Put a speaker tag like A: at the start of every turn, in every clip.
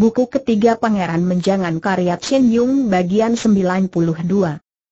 A: Buku ketiga Pangeran Menjangan karya Chen Yung bagian 92.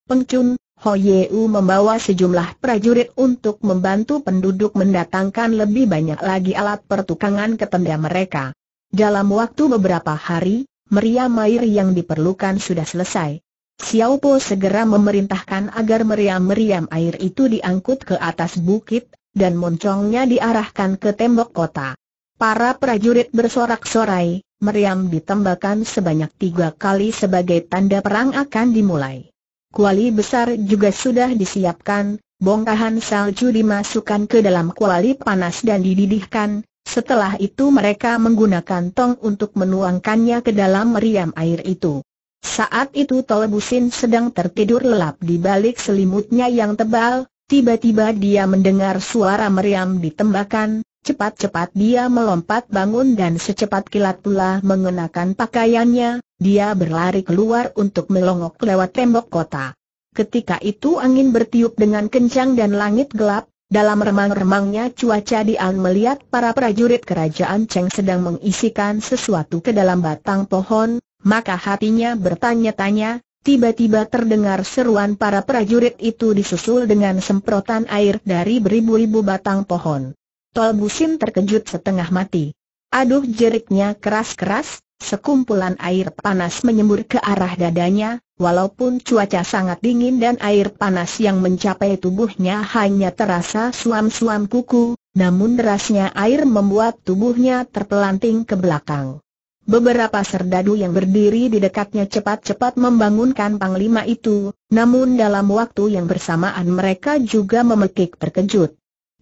A: Peng Chun, Ho Yeu membawa sejumlah prajurit untuk membantu penduduk mendatangkan lebih banyak lagi alat pertukangan ke tenda mereka. Dalam waktu beberapa hari, meriam air yang diperlukan sudah selesai. Xiao Po segera memerintahkan agar meriam-meriam air itu diangkut ke atas bukit, dan moncongnya diarahkan ke tembok kota. Para prajurit bersorak-sorai, meriam ditembakkan sebanyak tiga kali sebagai tanda perang akan dimulai. Kuali besar juga sudah disiapkan, bongkahan salju dimasukkan ke dalam kuali panas dan dididihkan, setelah itu mereka menggunakan tong untuk menuangkannya ke dalam meriam air itu. Saat itu Tolebusin sedang tertidur lelap di balik selimutnya yang tebal, tiba-tiba dia mendengar suara meriam ditembakkan, Cepat-cepat dia melompat bangun dan secepat kilat pula mengenakan pakaiannya, dia berlari keluar untuk melongok lewat tembok kota. Ketika itu angin bertiup dengan kencang dan langit gelap, dalam remang-remangnya cuaca Dian melihat para prajurit kerajaan Cheng sedang mengisikan sesuatu ke dalam batang pohon, maka hatinya bertanya-tanya, tiba-tiba terdengar seruan para prajurit itu disusul dengan semprotan air dari beribu-ribu batang pohon. Tol Busin terkejut setengah mati. Aduh jeriknya keras-keras, sekumpulan air panas menyembur ke arah dadanya, walaupun cuaca sangat dingin dan air panas yang mencapai tubuhnya hanya terasa suam-suam kuku, namun derasnya air membuat tubuhnya terpelanting ke belakang. Beberapa serdadu yang berdiri di dekatnya cepat-cepat membangunkan panglima itu, namun dalam waktu yang bersamaan mereka juga memekik terkejut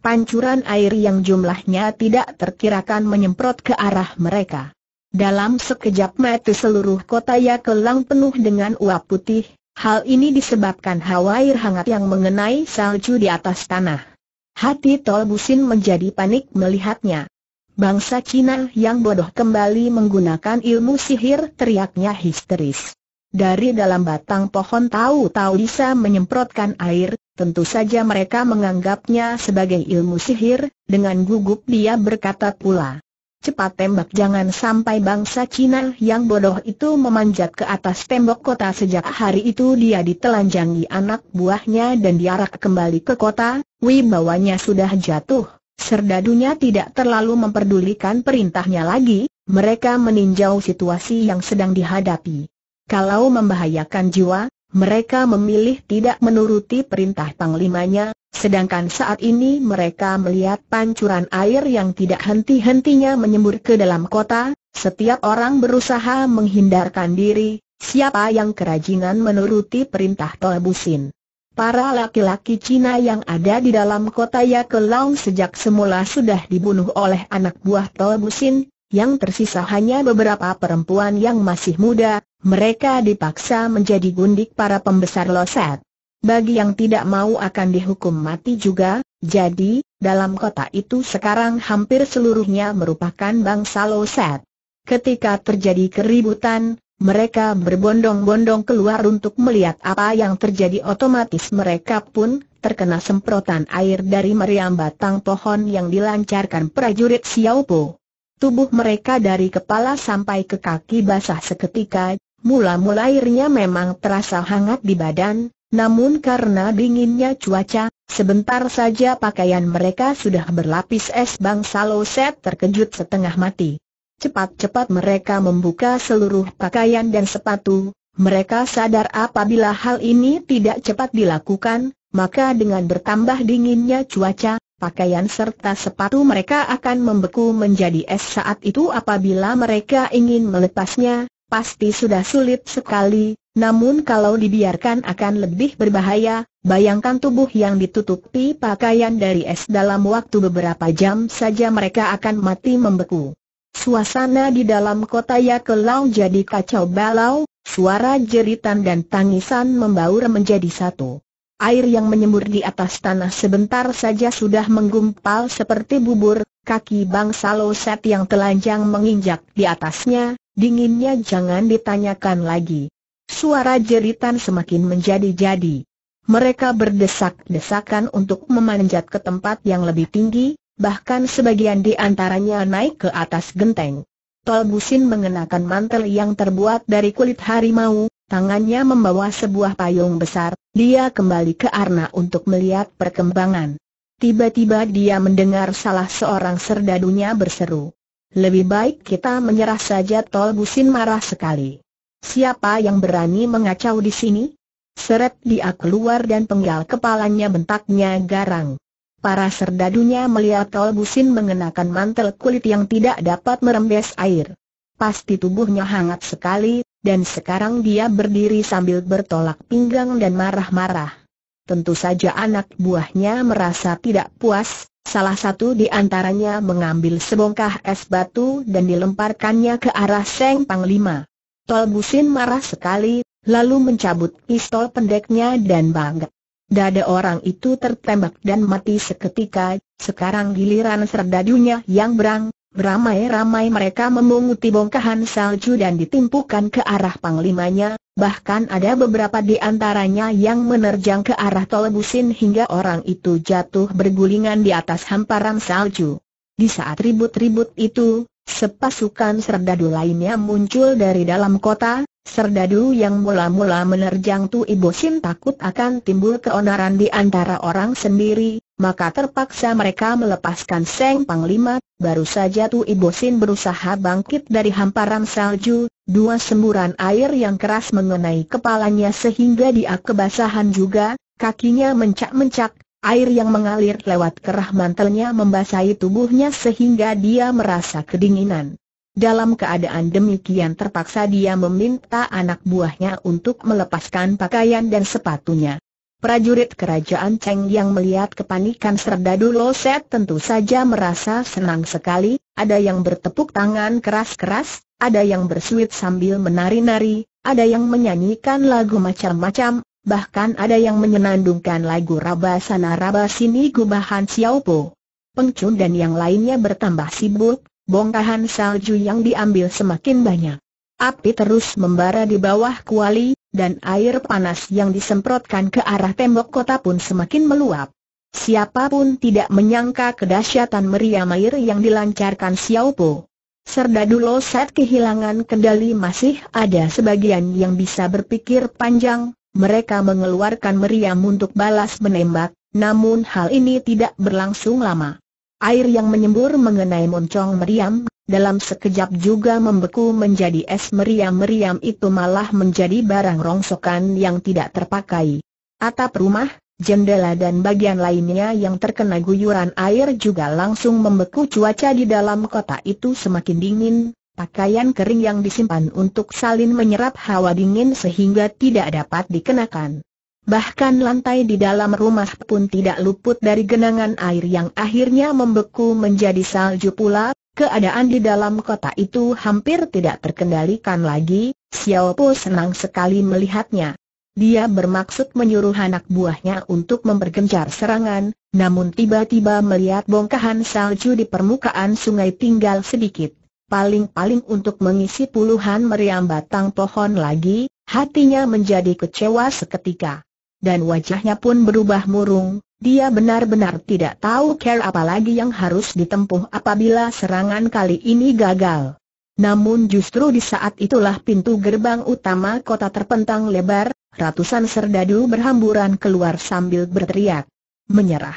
A: pancuran air yang jumlahnya tidak terkirakan menyemprot ke arah mereka. Dalam sekejap mata seluruh kota Yakelang penuh dengan uap putih, hal ini disebabkan hawa air hangat yang mengenai salju di atas tanah. Hati Tol Busin menjadi panik melihatnya. Bangsa Cina yang bodoh kembali menggunakan ilmu sihir teriaknya histeris. Dari dalam batang pohon tahu-tahu bisa menyemprotkan air, Tentu saja mereka menganggapnya sebagai ilmu sihir, dengan gugup dia berkata pula. Cepat tembak jangan sampai bangsa Cina yang bodoh itu memanjat ke atas tembok kota sejak hari itu dia ditelanjangi anak buahnya dan diarak kembali ke kota, wibawanya sudah jatuh. Serdadunya tidak terlalu memperdulikan perintahnya lagi, mereka meninjau situasi yang sedang dihadapi. Kalau membahayakan jiwa, mereka memilih tidak menuruti perintah panglimanya, sedangkan saat ini mereka melihat pancuran air yang tidak henti-hentinya menyembur ke dalam kota, setiap orang berusaha menghindarkan diri, siapa yang kerajinan menuruti perintah Tolbusin? Para laki-laki Cina yang ada di dalam kota Yakelong sejak semula sudah dibunuh oleh anak buah Tolbusin yang tersisa hanya beberapa perempuan yang masih muda, mereka dipaksa menjadi gundik para pembesar loset. Bagi yang tidak mau akan dihukum mati juga, jadi, dalam kota itu sekarang hampir seluruhnya merupakan bangsa loset. Ketika terjadi keributan, mereka berbondong-bondong keluar untuk melihat apa yang terjadi otomatis mereka pun terkena semprotan air dari meriam batang pohon yang dilancarkan prajurit Xiaopo. Tubuh mereka dari kepala sampai ke kaki basah seketika, mula-mula airnya memang terasa hangat di badan, namun karena dinginnya cuaca, sebentar saja pakaian mereka sudah berlapis es bang Saloset terkejut setengah mati. Cepat-cepat mereka membuka seluruh pakaian dan sepatu, mereka sadar apabila hal ini tidak cepat dilakukan, maka dengan bertambah dinginnya cuaca, pakaian serta sepatu mereka akan membeku menjadi es saat itu apabila mereka ingin melepasnya, pasti sudah sulit sekali, namun kalau dibiarkan akan lebih berbahaya, bayangkan tubuh yang ditutupi pakaian dari es dalam waktu beberapa jam saja mereka akan mati membeku. Suasana di dalam kota Yakelau jadi kacau balau, suara jeritan dan tangisan membaur menjadi satu. Air yang menyembur di atas tanah sebentar saja sudah menggumpal seperti bubur, kaki bangsa yang telanjang menginjak di atasnya, dinginnya jangan ditanyakan lagi. Suara jeritan semakin menjadi-jadi. Mereka berdesak-desakan untuk memanjat ke tempat yang lebih tinggi, bahkan sebagian di antaranya naik ke atas genteng. Tolbusin mengenakan mantel yang terbuat dari kulit harimau, Tangannya membawa sebuah payung besar, dia kembali ke Arna untuk melihat perkembangan. Tiba-tiba dia mendengar salah seorang serdadunya berseru. Lebih baik kita menyerah saja Tol Busin marah sekali. Siapa yang berani mengacau di sini? Seret dia keluar dan penggal kepalanya bentaknya garang. Para serdadunya melihat Tol Busin mengenakan mantel kulit yang tidak dapat merembes air. Pasti tubuhnya hangat sekali, dan sekarang dia berdiri sambil bertolak pinggang dan marah-marah. Tentu saja anak buahnya merasa tidak puas, salah satu di antaranya mengambil sebongkah es batu dan dilemparkannya ke arah Seng Panglima. Tol Busin marah sekali, lalu mencabut pistol pendeknya dan bangga. Dada orang itu tertembak dan mati seketika, sekarang giliran serdadunya yang berang, Beramai-ramai mereka memunguti bongkahan salju dan ditimpukan ke arah panglimanya, bahkan ada beberapa di antaranya yang menerjang ke arah Tolebusin hingga orang itu jatuh bergulingan di atas hamparan salju. Di saat ribut-ribut itu, sepasukan serdadu lainnya muncul dari dalam kota, Serdadu yang mula-mula menerjang Tu Ibo Sim takut akan timbul keonaran di antara orang sendiri, maka terpaksa mereka melepaskan Seng Panglima, baru saja Tu Ibo Sim berusaha bangkit dari hamparan salju, dua semburan air yang keras mengenai kepalanya sehingga dia kebasahan juga, kakinya mencak-mencak, air yang mengalir lewat kerah mantelnya membasahi tubuhnya sehingga dia merasa kedinginan. Dalam keadaan demikian terpaksa dia meminta anak buahnya untuk melepaskan pakaian dan sepatunya. Prajurit kerajaan Cheng yang melihat kepanikan Serdadu Set tentu saja merasa senang sekali, ada yang bertepuk tangan keras-keras, ada yang bersuit sambil menari-nari, ada yang menyanyikan lagu macam-macam, bahkan ada yang menyenandungkan lagu Raba Sana Raba Sini Gubahan Xiaopo. Pengcun dan yang lainnya bertambah sibuk, bongkahan salju yang diambil semakin banyak. Api terus membara di bawah kuali, dan air panas yang disemprotkan ke arah tembok kota pun semakin meluap. Siapapun tidak menyangka kedahsyatan meriam air yang dilancarkan Xiao Po. Serdadu saat kehilangan kendali masih ada sebagian yang bisa berpikir panjang, mereka mengeluarkan meriam untuk balas menembak, namun hal ini tidak berlangsung lama. Air yang menyembur mengenai moncong meriam, dalam sekejap juga membeku menjadi es meriam-meriam itu malah menjadi barang rongsokan yang tidak terpakai. Atap rumah, jendela dan bagian lainnya yang terkena guyuran air juga langsung membeku cuaca di dalam kota itu semakin dingin, pakaian kering yang disimpan untuk salin menyerap hawa dingin sehingga tidak dapat dikenakan. Bahkan lantai di dalam rumah pun tidak luput dari genangan air yang akhirnya membeku menjadi salju pula, keadaan di dalam kota itu hampir tidak terkendalikan lagi, Xiao Po senang sekali melihatnya. Dia bermaksud menyuruh anak buahnya untuk mempergencar serangan, namun tiba-tiba melihat bongkahan salju di permukaan sungai tinggal sedikit. Paling-paling untuk mengisi puluhan meriam batang pohon lagi, hatinya menjadi kecewa seketika dan wajahnya pun berubah murung, dia benar-benar tidak tahu care lagi yang harus ditempuh apabila serangan kali ini gagal. Namun justru di saat itulah pintu gerbang utama kota terpentang lebar, ratusan serdadu berhamburan keluar sambil berteriak. Menyerah.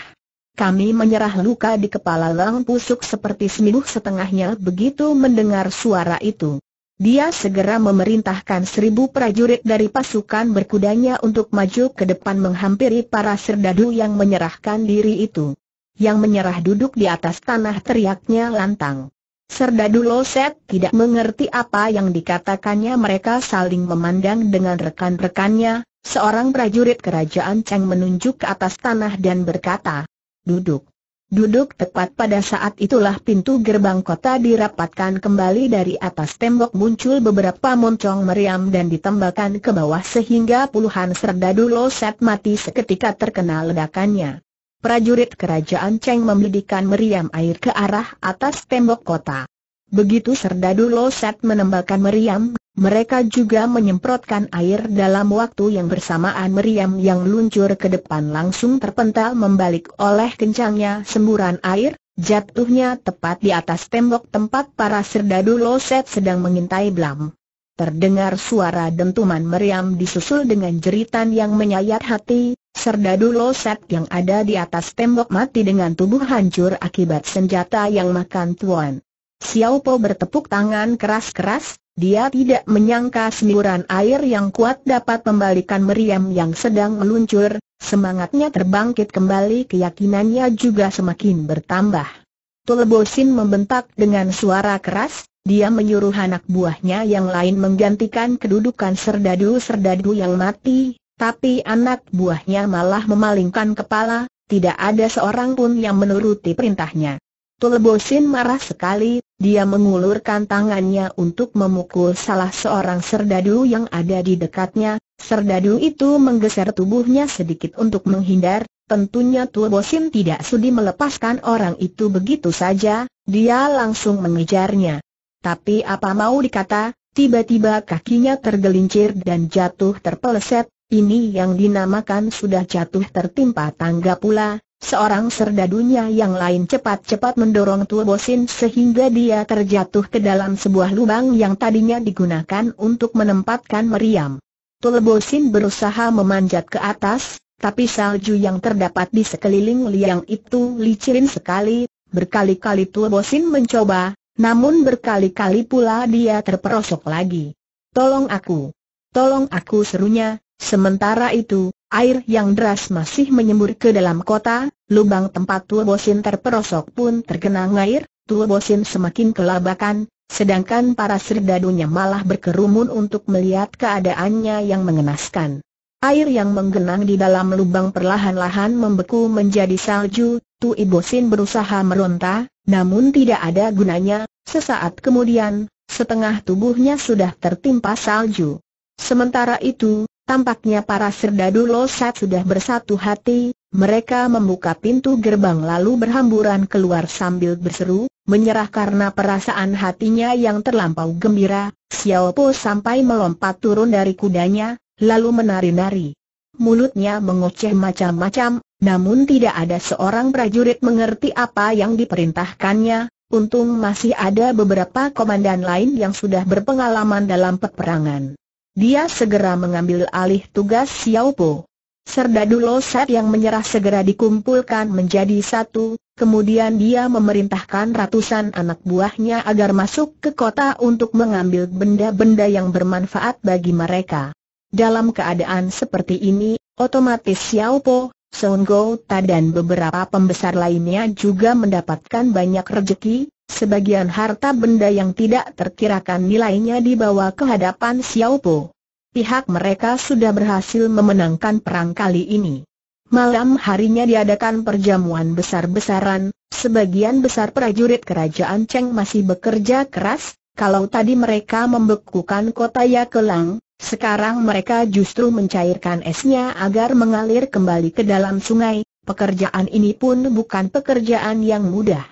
A: Kami menyerah luka di kepala Lang Pusuk seperti seminggu setengahnya begitu mendengar suara itu. Dia segera memerintahkan seribu prajurit dari pasukan berkudanya untuk maju ke depan menghampiri para serdadu yang menyerahkan diri itu. Yang menyerah duduk di atas tanah teriaknya lantang. Serdadu Loset tidak mengerti apa yang dikatakannya mereka saling memandang dengan rekan-rekannya, seorang prajurit kerajaan Cheng menunjuk ke atas tanah dan berkata, Duduk. Duduk tepat pada saat itulah pintu gerbang kota dirapatkan kembali dari atas tembok muncul beberapa moncong meriam dan ditembakkan ke bawah sehingga puluhan serdadu loset mati seketika terkena ledakannya. Prajurit kerajaan Cheng membidikan meriam air ke arah atas tembok kota. Begitu serdadu Loset menembakkan meriam, mereka juga menyemprotkan air dalam waktu yang bersamaan meriam yang luncur ke depan langsung terpental membalik oleh kencangnya semburan air, jatuhnya tepat di atas tembok tempat para serdadu Loset sedang mengintai Blam. Terdengar suara dentuman meriam disusul dengan jeritan yang menyayat hati, Serdadu Loset yang ada di atas tembok mati dengan tubuh hancur akibat senjata yang makan tuan. Xiao Po bertepuk tangan keras-keras, dia tidak menyangka semburan air yang kuat dapat membalikan meriam yang sedang meluncur, semangatnya terbangkit kembali keyakinannya juga semakin bertambah. Tulebosin membentak dengan suara keras, dia menyuruh anak buahnya yang lain menggantikan kedudukan serdadu-serdadu yang mati, tapi anak buahnya malah memalingkan kepala, tidak ada seorang pun yang menuruti perintahnya. Tulebosin marah sekali, dia mengulurkan tangannya untuk memukul salah seorang serdadu yang ada di dekatnya. Serdadu itu menggeser tubuhnya sedikit untuk menghindar, tentunya Tulebosin tidak sudi melepaskan orang itu begitu saja, dia langsung mengejarnya. Tapi apa mau dikata, tiba-tiba kakinya tergelincir dan jatuh terpeleset, ini yang dinamakan sudah jatuh tertimpa tangga pula, Seorang serdadunya yang lain cepat-cepat mendorong Tuobosin sehingga dia terjatuh ke dalam sebuah lubang yang tadinya digunakan untuk menempatkan meriam. Tulebosin berusaha memanjat ke atas, tapi salju yang terdapat di sekeliling liang itu licin sekali, berkali-kali Tulebosin mencoba, namun berkali-kali pula dia terperosok lagi. Tolong aku! Tolong aku serunya, Sementara itu, air yang deras masih menyembur ke dalam kota, lubang tempat Tua Bosin terperosok pun tergenang air, Tua Bosin semakin kelabakan, sedangkan para serdadunya malah berkerumun untuk melihat keadaannya yang mengenaskan. Air yang menggenang di dalam lubang perlahan-lahan membeku menjadi salju, Tu Ibosin berusaha meronta, namun tidak ada gunanya, sesaat kemudian, setengah tubuhnya sudah tertimpa salju. Sementara itu, Tampaknya para serdadu losat sudah bersatu hati, mereka membuka pintu gerbang lalu berhamburan keluar sambil berseru, menyerah karena perasaan hatinya yang terlampau gembira, Xiao Po sampai melompat turun dari kudanya, lalu menari-nari. Mulutnya mengoceh macam-macam, namun tidak ada seorang prajurit mengerti apa yang diperintahkannya, untung masih ada beberapa komandan lain yang sudah berpengalaman dalam peperangan. Dia segera mengambil alih tugas Xiao Po. Serdadu Loset yang menyerah segera dikumpulkan menjadi satu, kemudian dia memerintahkan ratusan anak buahnya agar masuk ke kota untuk mengambil benda-benda yang bermanfaat bagi mereka. Dalam keadaan seperti ini, otomatis Xiao Po, Gou Ta dan beberapa pembesar lainnya juga mendapatkan banyak rejeki, Sebagian harta benda yang tidak terkirakan nilainya dibawa ke hadapan Xiao Po. Pihak mereka sudah berhasil memenangkan perang kali ini. Malam harinya diadakan perjamuan besar-besaran, sebagian besar prajurit kerajaan Cheng masih bekerja keras, kalau tadi mereka membekukan kota Yakelang, sekarang mereka justru mencairkan esnya agar mengalir kembali ke dalam sungai, pekerjaan ini pun bukan pekerjaan yang mudah.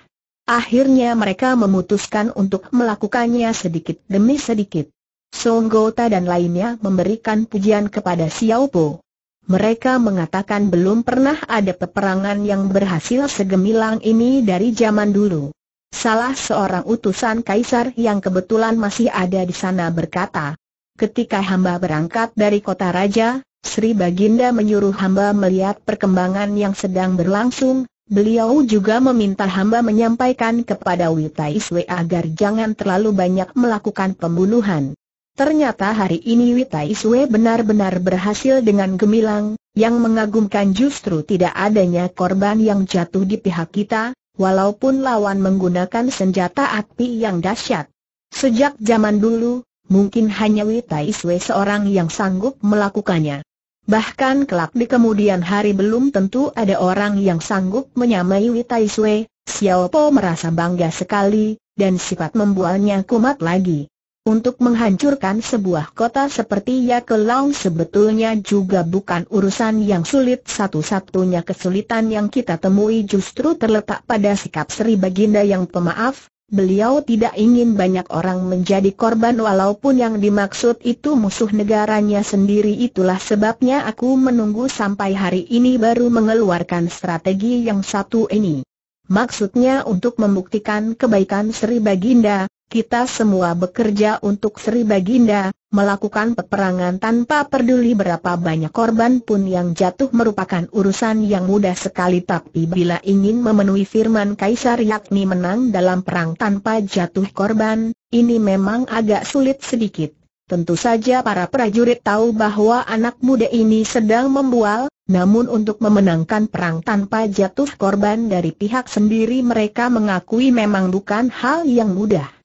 A: Akhirnya mereka memutuskan untuk melakukannya sedikit demi sedikit. Songgota dan lainnya memberikan pujian kepada Xiao Po. Mereka mengatakan belum pernah ada peperangan yang berhasil segemilang ini dari zaman dulu. Salah seorang utusan kaisar yang kebetulan masih ada di sana berkata, ketika hamba berangkat dari kota raja, Sri Baginda menyuruh hamba melihat perkembangan yang sedang berlangsung, Beliau juga meminta hamba menyampaikan kepada Witai Swe agar jangan terlalu banyak melakukan pembunuhan. Ternyata hari ini Witai Swe benar-benar berhasil dengan gemilang, yang mengagumkan justru tidak adanya korban yang jatuh di pihak kita, walaupun lawan menggunakan senjata api yang dahsyat. Sejak zaman dulu, mungkin hanya Witai Swe seorang yang sanggup melakukannya. Bahkan kelak di kemudian hari belum tentu ada orang yang sanggup menyamai Witai Sui, Xiao Po merasa bangga sekali, dan sifat membualnya kumat lagi. Untuk menghancurkan sebuah kota seperti Yakelong sebetulnya juga bukan urusan yang sulit satu-satunya kesulitan yang kita temui justru terletak pada sikap Sri Baginda yang pemaaf, Beliau tidak ingin banyak orang menjadi korban walaupun yang dimaksud itu musuh negaranya sendiri itulah sebabnya aku menunggu sampai hari ini baru mengeluarkan strategi yang satu ini. Maksudnya untuk membuktikan kebaikan Sri Baginda, kita semua bekerja untuk Sri Baginda, melakukan peperangan tanpa peduli berapa banyak korban pun yang jatuh merupakan urusan yang mudah sekali tapi bila ingin memenuhi firman Kaisar yakni menang dalam perang tanpa jatuh korban, ini memang agak sulit sedikit. Tentu saja para prajurit tahu bahwa anak muda ini sedang membual, namun untuk memenangkan perang tanpa jatuh korban dari pihak sendiri mereka mengakui memang bukan hal yang mudah.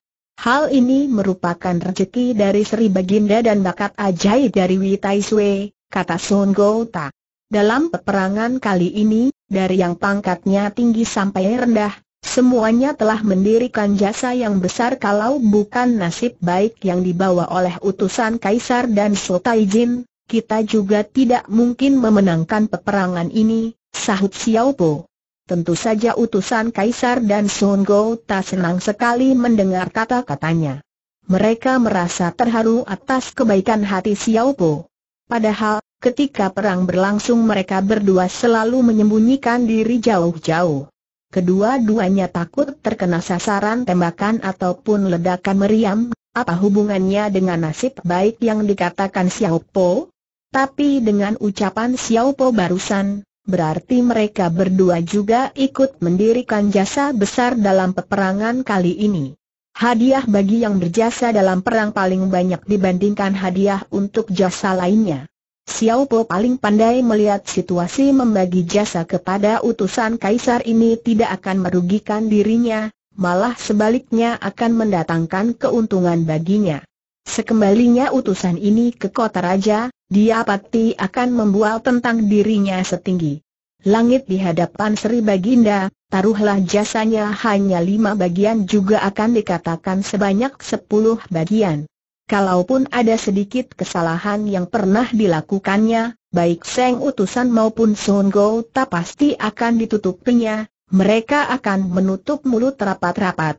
A: Hal ini merupakan rezeki dari Sri Baginda dan bakat ajaib dari Witai Sui, kata Sun Gouta. Dalam peperangan kali ini, dari yang pangkatnya tinggi sampai rendah, semuanya telah mendirikan jasa yang besar kalau bukan nasib baik yang dibawa oleh utusan Kaisar dan Sotai Jin, kita juga tidak mungkin memenangkan peperangan ini, sahut Xiao Po. Tentu saja utusan Kaisar dan Sun Go tak senang sekali mendengar kata-katanya. Mereka merasa terharu atas kebaikan hati Xiao Po. Padahal, ketika perang berlangsung mereka berdua selalu menyembunyikan diri jauh-jauh. Kedua-duanya takut terkena sasaran tembakan ataupun ledakan meriam, apa hubungannya dengan nasib baik yang dikatakan Xiao Po? Tapi dengan ucapan Xiao Po barusan, berarti mereka berdua juga ikut mendirikan jasa besar dalam peperangan kali ini. Hadiah bagi yang berjasa dalam perang paling banyak dibandingkan hadiah untuk jasa lainnya. Xiao Po paling pandai melihat situasi membagi jasa kepada utusan kaisar ini tidak akan merugikan dirinya, malah sebaliknya akan mendatangkan keuntungan baginya. Sekembalinya utusan ini ke kota raja, dia pasti akan membual tentang dirinya setinggi langit di hadapan Sri Baginda, taruhlah jasanya hanya lima bagian juga akan dikatakan sebanyak sepuluh bagian. Kalaupun ada sedikit kesalahan yang pernah dilakukannya, baik Seng Utusan maupun Sun Go tak pasti akan ditutupinya, mereka akan menutup mulut rapat-rapat.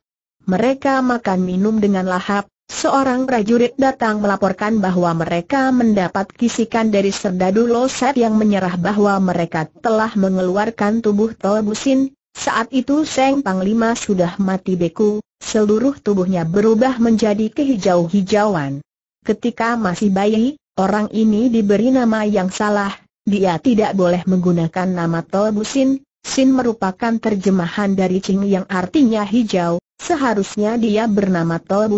A: Mereka makan minum dengan lahap, Seorang prajurit datang melaporkan bahwa mereka mendapat kisikan dari Serdadu Loset yang menyerah bahwa mereka telah mengeluarkan tubuh Tolbusin. Saat itu Seng Panglima sudah mati beku, seluruh tubuhnya berubah menjadi kehijau-hijauan. Ketika masih bayi, orang ini diberi nama yang salah, dia tidak boleh menggunakan nama Tolbusin. Sin merupakan terjemahan dari Cing yang artinya hijau, Seharusnya dia bernama Tol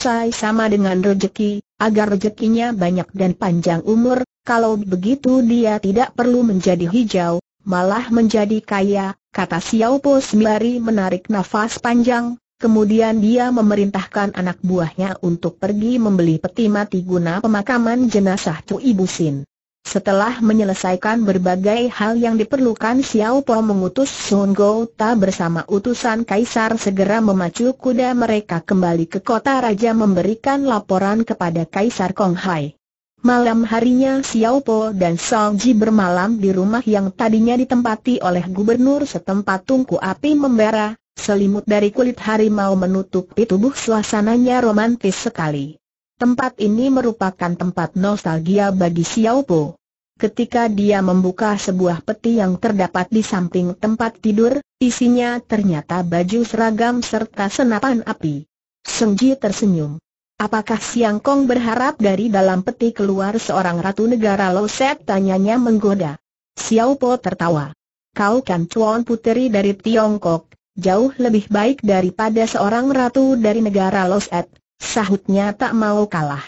A: Cai sama dengan rejeki, agar rejekinya banyak dan panjang umur, kalau begitu dia tidak perlu menjadi hijau, malah menjadi kaya, kata Xiao Po sembari menarik nafas panjang, kemudian dia memerintahkan anak buahnya untuk pergi membeli peti mati guna pemakaman jenazah Cui Busin. Setelah menyelesaikan berbagai hal yang diperlukan Xiao Po mengutus Sun Gouta bersama utusan Kaisar segera memacu kuda mereka kembali ke kota Raja memberikan laporan kepada Kaisar Konghai. Malam harinya Xiao Po dan Song Ji bermalam di rumah yang tadinya ditempati oleh gubernur setempat tungku api membara, selimut dari kulit harimau menutupi tubuh suasananya romantis sekali. Tempat ini merupakan tempat nostalgia bagi Xiao Po. Ketika dia membuka sebuah peti yang terdapat di samping tempat tidur, isinya ternyata baju seragam serta senapan api. Sengji tersenyum. Apakah Siang Kong berharap dari dalam peti keluar seorang ratu negara Loset? Tanyanya menggoda. Xiao Po tertawa. Kau kan cuan puteri dari Tiongkok, jauh lebih baik daripada seorang ratu dari negara Loset. Sahutnya tak mau kalah.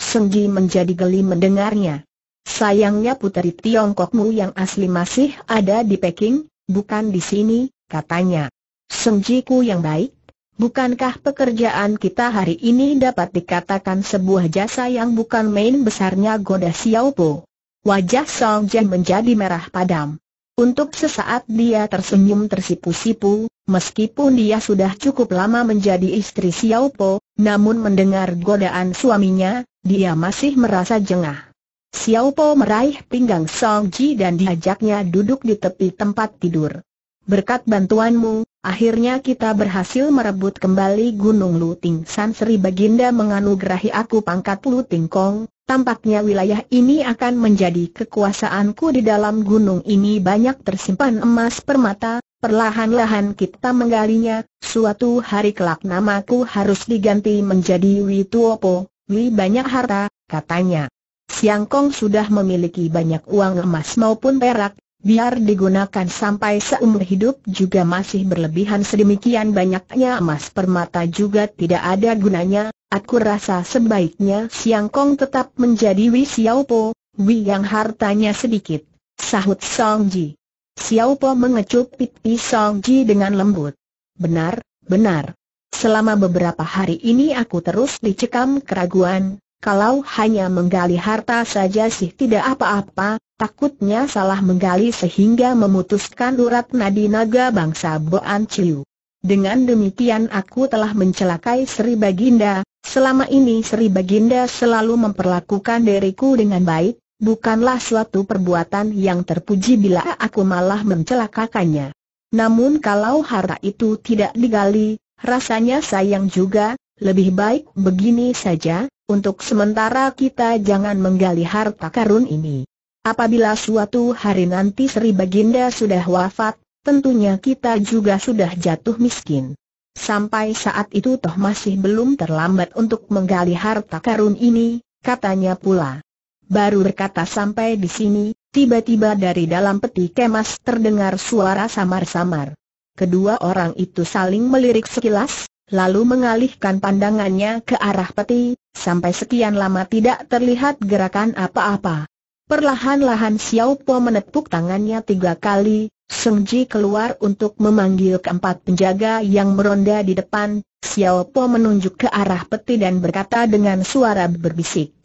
A: Senggi menjadi geli mendengarnya. Sayangnya puteri Tiongkokmu yang asli masih ada di Peking, bukan di sini, katanya. Senggiku yang baik, bukankah pekerjaan kita hari ini dapat dikatakan sebuah jasa yang bukan main besarnya goda Xiaopo? Wajah Song Jian menjadi merah padam. Untuk sesaat dia tersenyum tersipu-sipu, meskipun dia sudah cukup lama menjadi istri Xiaopo, namun mendengar godaan suaminya, dia masih merasa jengah. Xiao Po meraih pinggang Song Ji dan diajaknya duduk di tepi tempat tidur. Berkat bantuanmu, akhirnya kita berhasil merebut kembali Gunung Luting San Sri Baginda menganugerahi aku pangkat Luting Kong, tampaknya wilayah ini akan menjadi kekuasaanku di dalam gunung ini banyak tersimpan emas permata, Perlahan-lahan kita menggalinya, suatu hari kelak namaku harus diganti menjadi Wi Tuopo, Wi banyak harta, katanya. Siang Kong sudah memiliki banyak uang emas maupun perak, biar digunakan sampai seumur hidup juga masih berlebihan sedemikian banyaknya emas permata juga tidak ada gunanya, aku rasa sebaiknya Siang Kong tetap menjadi Wi Xiaopo, Wi yang hartanya sedikit, sahut Song Ji. Xiao Po mengecup pipi Song Ji dengan lembut. Benar, benar. Selama beberapa hari ini aku terus dicekam keraguan, kalau hanya menggali harta saja sih tidak apa-apa, takutnya salah menggali sehingga memutuskan urat nadi naga bangsa Boan Chiu. Dengan demikian aku telah mencelakai Sri Baginda, selama ini Sri Baginda selalu memperlakukan diriku dengan baik, bukanlah suatu perbuatan yang terpuji bila aku malah mencelakakannya. Namun kalau harta itu tidak digali, rasanya sayang juga, lebih baik begini saja, untuk sementara kita jangan menggali harta karun ini. Apabila suatu hari nanti Sri Baginda sudah wafat, tentunya kita juga sudah jatuh miskin. Sampai saat itu toh masih belum terlambat untuk menggali harta karun ini, katanya pula. Baru berkata sampai di sini, tiba-tiba dari dalam peti kemas terdengar suara samar-samar. Kedua orang itu saling melirik sekilas, lalu mengalihkan pandangannya ke arah peti, sampai sekian lama tidak terlihat gerakan apa-apa. Perlahan-lahan Xiao Po menepuk tangannya tiga kali, Sung Ji keluar untuk memanggil keempat penjaga yang meronda di depan, Xiao Po menunjuk ke arah peti dan berkata dengan suara berbisik.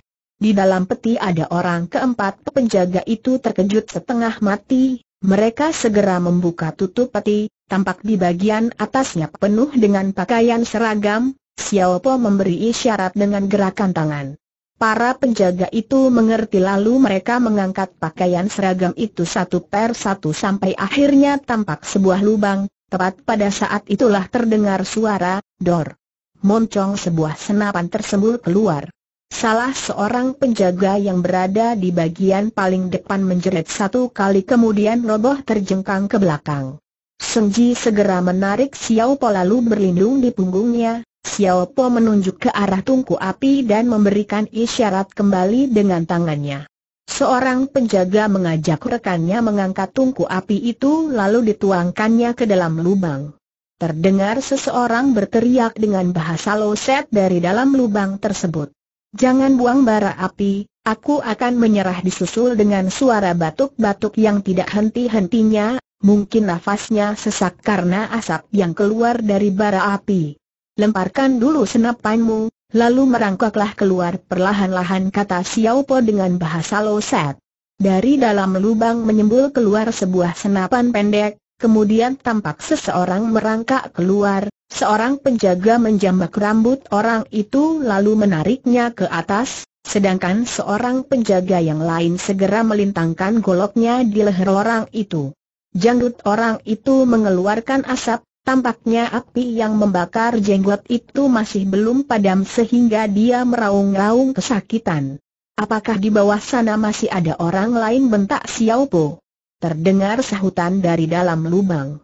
A: Di dalam peti ada orang keempat penjaga itu terkejut setengah mati, mereka segera membuka tutup peti, tampak di bagian atasnya penuh dengan pakaian seragam, Xiao Po memberi isyarat dengan gerakan tangan. Para penjaga itu mengerti lalu mereka mengangkat pakaian seragam itu satu per satu sampai akhirnya tampak sebuah lubang, tepat pada saat itulah terdengar suara, dor. Moncong sebuah senapan tersembul keluar. Salah seorang penjaga yang berada di bagian paling depan menjerit satu kali kemudian roboh terjengkang ke belakang. Sengji segera menarik Xiao Po lalu berlindung di punggungnya. Xiao Po menunjuk ke arah tungku api dan memberikan isyarat kembali dengan tangannya. Seorang penjaga mengajak rekannya mengangkat tungku api itu lalu dituangkannya ke dalam lubang. Terdengar seseorang berteriak dengan bahasa loset dari dalam lubang tersebut. Jangan buang bara api, aku akan menyerah disusul dengan suara batuk-batuk yang tidak henti-hentinya, mungkin nafasnya sesak karena asap yang keluar dari bara api. Lemparkan dulu senapanmu, lalu merangkaklah keluar perlahan-lahan kata Xiao Po dengan bahasa loset. Dari dalam lubang menyembul keluar sebuah senapan pendek, Kemudian tampak seseorang merangkak keluar, Seorang penjaga menjambak rambut orang itu lalu menariknya ke atas, sedangkan seorang penjaga yang lain segera melintangkan goloknya di leher orang itu. Janggut orang itu mengeluarkan asap, tampaknya api yang membakar jenggot itu masih belum padam sehingga dia meraung-raung kesakitan. Apakah di bawah sana masih ada orang lain bentak Xiao Po? Terdengar sahutan dari dalam lubang.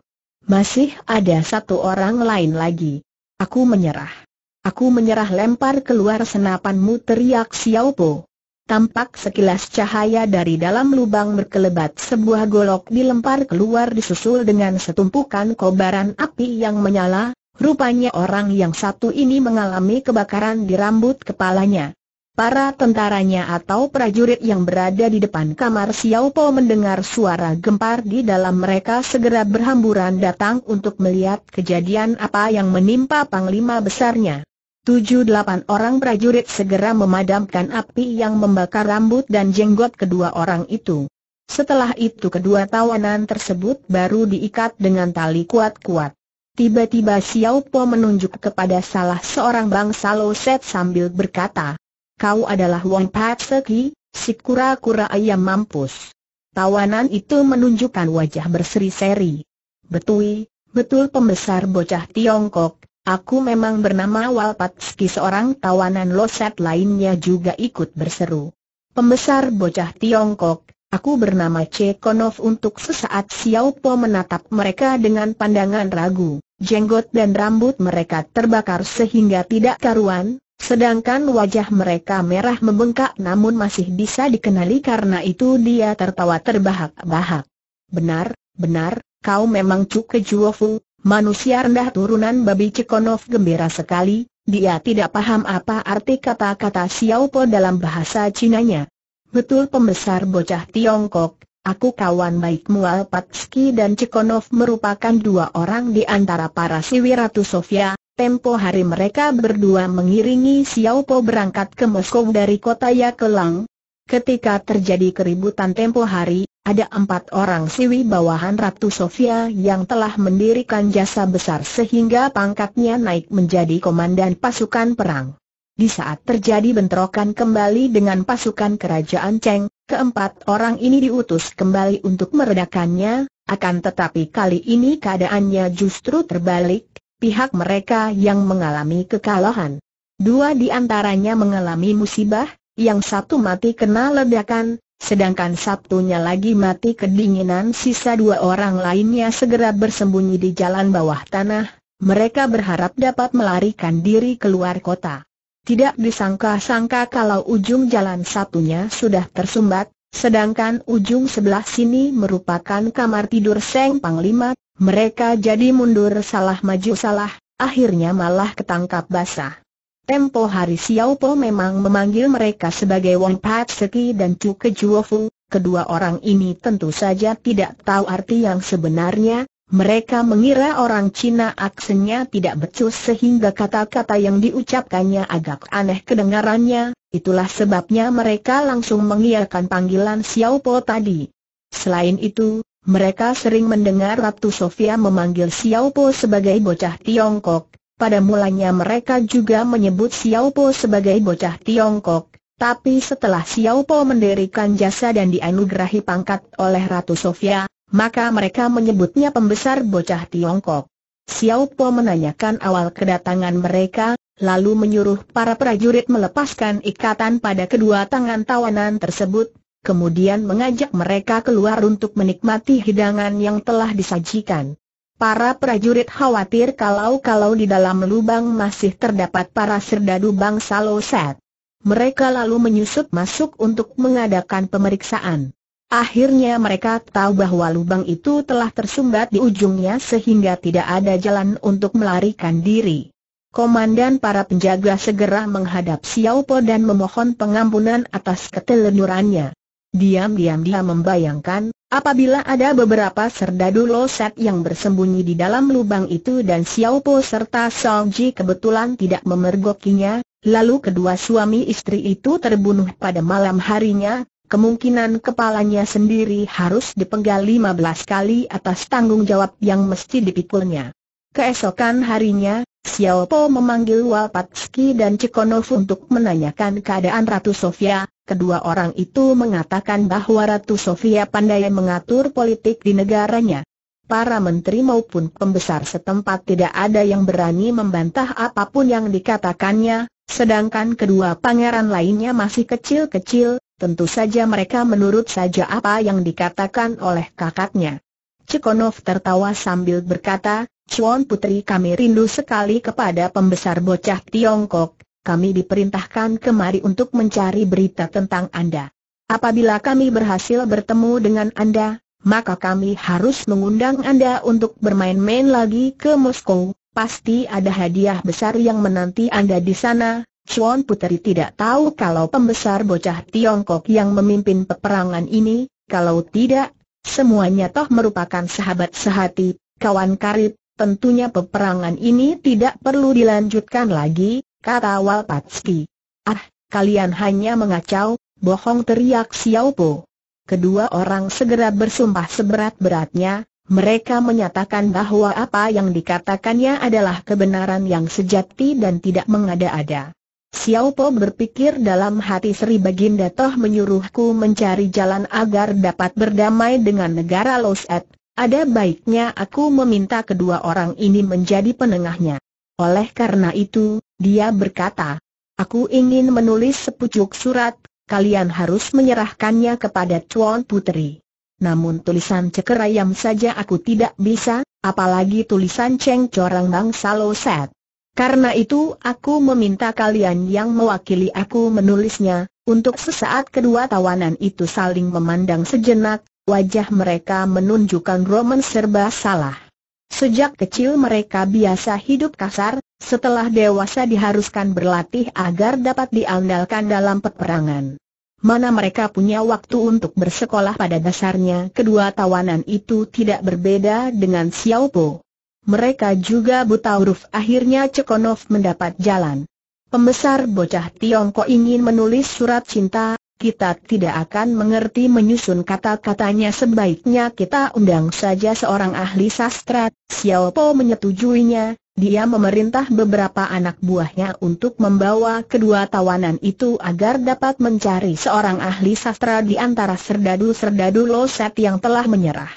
A: Masih ada satu orang lain lagi. Aku menyerah. Aku menyerah lempar keluar senapanmu teriak Xiaopo. Tampak sekilas cahaya dari dalam lubang berkelebat sebuah golok dilempar keluar disusul dengan setumpukan kobaran api yang menyala, rupanya orang yang satu ini mengalami kebakaran di rambut kepalanya. Para tentaranya atau prajurit yang berada di depan kamar Xiao Po mendengar suara gempar di dalam mereka segera berhamburan datang untuk melihat kejadian apa yang menimpa panglima besarnya. Tujuh delapan orang prajurit segera memadamkan api yang membakar rambut dan jenggot kedua orang itu. Setelah itu kedua tawanan tersebut baru diikat dengan tali kuat-kuat. Tiba-tiba Xiao Po menunjuk kepada salah seorang bangsa Loset sambil berkata, kau adalah Wong Pat Seki, si kura-kura ayam mampus. Tawanan itu menunjukkan wajah berseri-seri. Betui, betul pembesar bocah Tiongkok, aku memang bernama Walpatski seorang tawanan loset lainnya juga ikut berseru. Pembesar bocah Tiongkok, aku bernama Konov. untuk sesaat Xiao Po menatap mereka dengan pandangan ragu. Jenggot dan rambut mereka terbakar sehingga tidak karuan, Sedangkan wajah mereka merah membengkak namun masih bisa dikenali karena itu dia tertawa terbahak-bahak. Benar, benar, kau memang Cuk juofu, manusia rendah turunan babi Cekonov gembira sekali, dia tidak paham apa arti kata-kata Xiaopo dalam bahasa Cinanya. Betul pembesar bocah Tiongkok, aku kawan baikmu Alpatsky dan Cekonov merupakan dua orang di antara para Siwiratu Sofia, Tempo hari mereka berdua mengiringi Xiao Po berangkat ke Moskow dari kota Yakelang. Ketika terjadi keributan tempo hari, ada empat orang siwi bawahan Ratu Sofia yang telah mendirikan jasa besar sehingga pangkatnya naik menjadi komandan pasukan perang. Di saat terjadi bentrokan kembali dengan pasukan kerajaan Cheng, keempat orang ini diutus kembali untuk meredakannya, akan tetapi kali ini keadaannya justru terbalik, pihak mereka yang mengalami kekalahan. Dua di antaranya mengalami musibah, yang satu mati kena ledakan, sedangkan satunya lagi mati kedinginan sisa dua orang lainnya segera bersembunyi di jalan bawah tanah, mereka berharap dapat melarikan diri keluar kota. Tidak disangka-sangka kalau ujung jalan satunya sudah tersumbat, sedangkan ujung sebelah sini merupakan kamar tidur Seng Panglima, mereka jadi mundur salah maju salah, akhirnya malah ketangkap basah. Tempo hari Xiao Po memang memanggil mereka sebagai Wang Pat Seki dan Chu Kejuofu, kedua orang ini tentu saja tidak tahu arti yang sebenarnya, mereka mengira orang Cina aksennya tidak becus sehingga kata-kata yang diucapkannya agak aneh kedengarannya, itulah sebabnya mereka langsung mengiyakan panggilan Xiao Po tadi. Selain itu, mereka sering mendengar Ratu Sofia memanggil Xiao Po sebagai bocah Tiongkok. Pada mulanya mereka juga menyebut Xiao Po sebagai bocah Tiongkok. Tapi setelah Xiao Po mendirikan jasa dan dianugerahi pangkat oleh Ratu Sofia, maka mereka menyebutnya pembesar bocah Tiongkok. Xiao Po menanyakan awal kedatangan mereka, lalu menyuruh para prajurit melepaskan ikatan pada kedua tangan tawanan tersebut, kemudian mengajak mereka keluar untuk menikmati hidangan yang telah disajikan. Para prajurit khawatir kalau-kalau di dalam lubang masih terdapat para serdadu bangsa Loset. Mereka lalu menyusup masuk untuk mengadakan pemeriksaan. Akhirnya mereka tahu bahwa lubang itu telah tersumbat di ujungnya sehingga tidak ada jalan untuk melarikan diri. Komandan para penjaga segera menghadap Xiao Po dan memohon pengampunan atas keteledurannya. Diam-diam dia membayangkan, apabila ada beberapa serdadu loset yang bersembunyi di dalam lubang itu dan Xiao Po serta Song Ji kebetulan tidak memergokinya, lalu kedua suami istri itu terbunuh pada malam harinya, kemungkinan kepalanya sendiri harus dipenggal 15 kali atas tanggung jawab yang mesti dipikulnya. Keesokan harinya, Xiao Po memanggil Walpatski dan Cikonov untuk menanyakan keadaan Ratu Sofia. Kedua orang itu mengatakan bahwa Ratu Sofia pandai mengatur politik di negaranya. Para menteri maupun pembesar setempat tidak ada yang berani membantah apapun yang dikatakannya, sedangkan kedua pangeran lainnya masih kecil-kecil, tentu saja mereka menurut saja apa yang dikatakan oleh kakaknya. Cikonov tertawa sambil berkata, Cuan Putri kami rindu sekali kepada pembesar bocah Tiongkok, kami diperintahkan kemari untuk mencari berita tentang Anda. Apabila kami berhasil bertemu dengan Anda, maka kami harus mengundang Anda untuk bermain-main lagi ke Moskow, pasti ada hadiah besar yang menanti Anda di sana. Chuan Putri tidak tahu kalau pembesar bocah Tiongkok yang memimpin peperangan ini, kalau tidak, semuanya toh merupakan sahabat sehati, kawan karib, Tentunya peperangan ini tidak perlu dilanjutkan lagi, kata Walpatski. Ah, kalian hanya mengacau, bohong teriak Xiaopo. Kedua orang segera bersumpah seberat-beratnya, mereka menyatakan bahwa apa yang dikatakannya adalah kebenaran yang sejati dan tidak mengada-ada. Xiaopo berpikir dalam hati Sri Baginda Toh menyuruhku mencari jalan agar dapat berdamai dengan negara Loset, ada baiknya aku meminta kedua orang ini menjadi penengahnya. Oleh karena itu, dia berkata, Aku ingin menulis sepucuk surat, kalian harus menyerahkannya kepada Tuan Putri. Namun tulisan ceker ayam saja aku tidak bisa, apalagi tulisan ceng Corang Bang Saloset. Karena itu aku meminta kalian yang mewakili aku menulisnya, untuk sesaat kedua tawanan itu saling memandang sejenak, wajah mereka menunjukkan roman serba salah. Sejak kecil mereka biasa hidup kasar, setelah dewasa diharuskan berlatih agar dapat diandalkan dalam peperangan. Mana mereka punya waktu untuk bersekolah pada dasarnya kedua tawanan itu tidak berbeda dengan Xiao Xiaopo. Mereka juga buta huruf akhirnya Cekonov mendapat jalan. Pembesar bocah Tiongkok ingin menulis surat cinta kita tidak akan mengerti menyusun kata-katanya sebaiknya kita undang saja seorang ahli sastra. Xiao Po menyetujuinya, dia memerintah beberapa anak buahnya untuk membawa kedua tawanan itu agar dapat mencari seorang ahli sastra di antara serdadu-serdadu loset yang telah menyerah.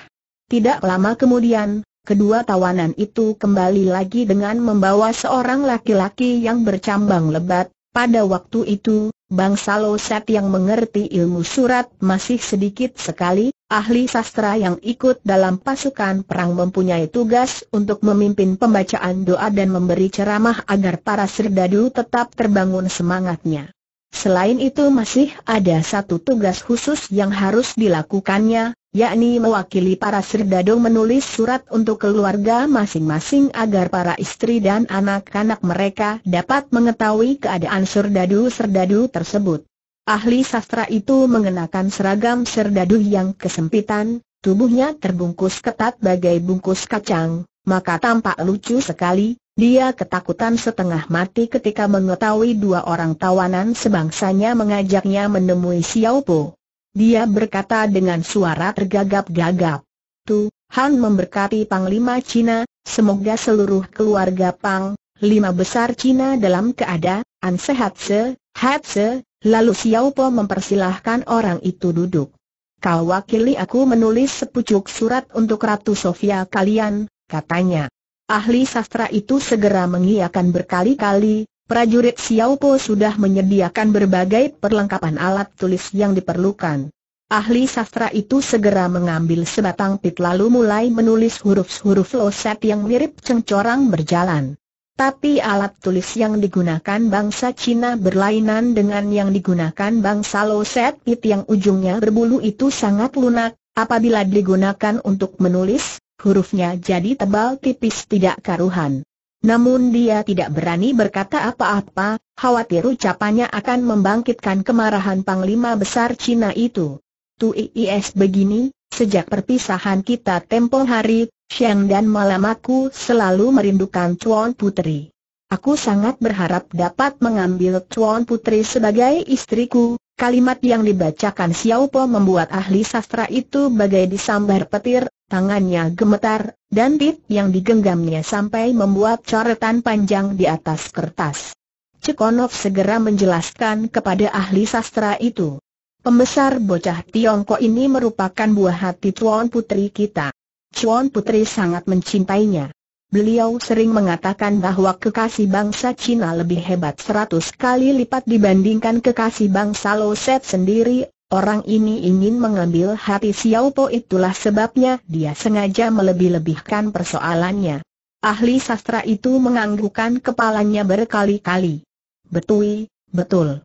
A: Tidak lama kemudian, kedua tawanan itu kembali lagi dengan membawa seorang laki-laki yang bercambang lebat, pada waktu itu, Bangsa Loset yang mengerti ilmu surat masih sedikit sekali, ahli sastra yang ikut dalam pasukan perang mempunyai tugas untuk memimpin pembacaan doa dan memberi ceramah agar para serdadu tetap terbangun semangatnya. Selain itu masih ada satu tugas khusus yang harus dilakukannya, yakni mewakili para serdadu menulis surat untuk keluarga masing-masing agar para istri dan anak-anak mereka dapat mengetahui keadaan serdadu-serdadu tersebut. Ahli sastra itu mengenakan seragam serdadu yang kesempitan, tubuhnya terbungkus ketat bagai bungkus kacang, maka tampak lucu sekali, dia ketakutan setengah mati ketika mengetahui dua orang tawanan sebangsanya mengajaknya menemui Xiao Po. Dia berkata dengan suara tergagap-gagap. Tu, Han memberkati Panglima Cina, semoga seluruh keluarga Pang, lima besar Cina dalam keadaan sehat se, hat se, lalu Xiao Po mempersilahkan orang itu duduk. Kau wakili aku menulis sepucuk surat untuk Ratu Sofia kalian, katanya. Ahli sastra itu segera mengiakan berkali-kali, prajurit Xiao Po sudah menyediakan berbagai perlengkapan alat tulis yang diperlukan. Ahli sastra itu segera mengambil sebatang pit lalu mulai menulis huruf-huruf loset yang mirip cengcorang berjalan. Tapi alat tulis yang digunakan bangsa Cina berlainan dengan yang digunakan bangsa loset pit yang ujungnya berbulu itu sangat lunak, apabila digunakan untuk menulis, hurufnya jadi tebal tipis tidak karuhan. Namun dia tidak berani berkata apa-apa, khawatir ucapannya akan membangkitkan kemarahan Panglima Besar Cina itu. Tu IIS begini, sejak perpisahan kita tempo hari, siang dan malam aku selalu merindukan Tuan Putri. Aku sangat berharap dapat mengambil Tuan Putri sebagai istriku, Kalimat yang dibacakan Xiao Po membuat ahli sastra itu bagai disambar petir, tangannya gemetar, dan tit yang digenggamnya sampai membuat coretan panjang di atas kertas. Cekonov segera menjelaskan kepada ahli sastra itu. Pembesar bocah Tiongkok ini merupakan buah hati Chuan Putri kita. Chuan Putri sangat mencintainya. Beliau sering mengatakan bahwa kekasih bangsa Cina lebih hebat seratus kali lipat dibandingkan kekasih bangsa Set sendiri. Orang ini ingin mengambil hati Xiao Po itulah sebabnya dia sengaja melebih-lebihkan persoalannya. Ahli sastra itu menganggukkan kepalanya berkali-kali. Betui, betul.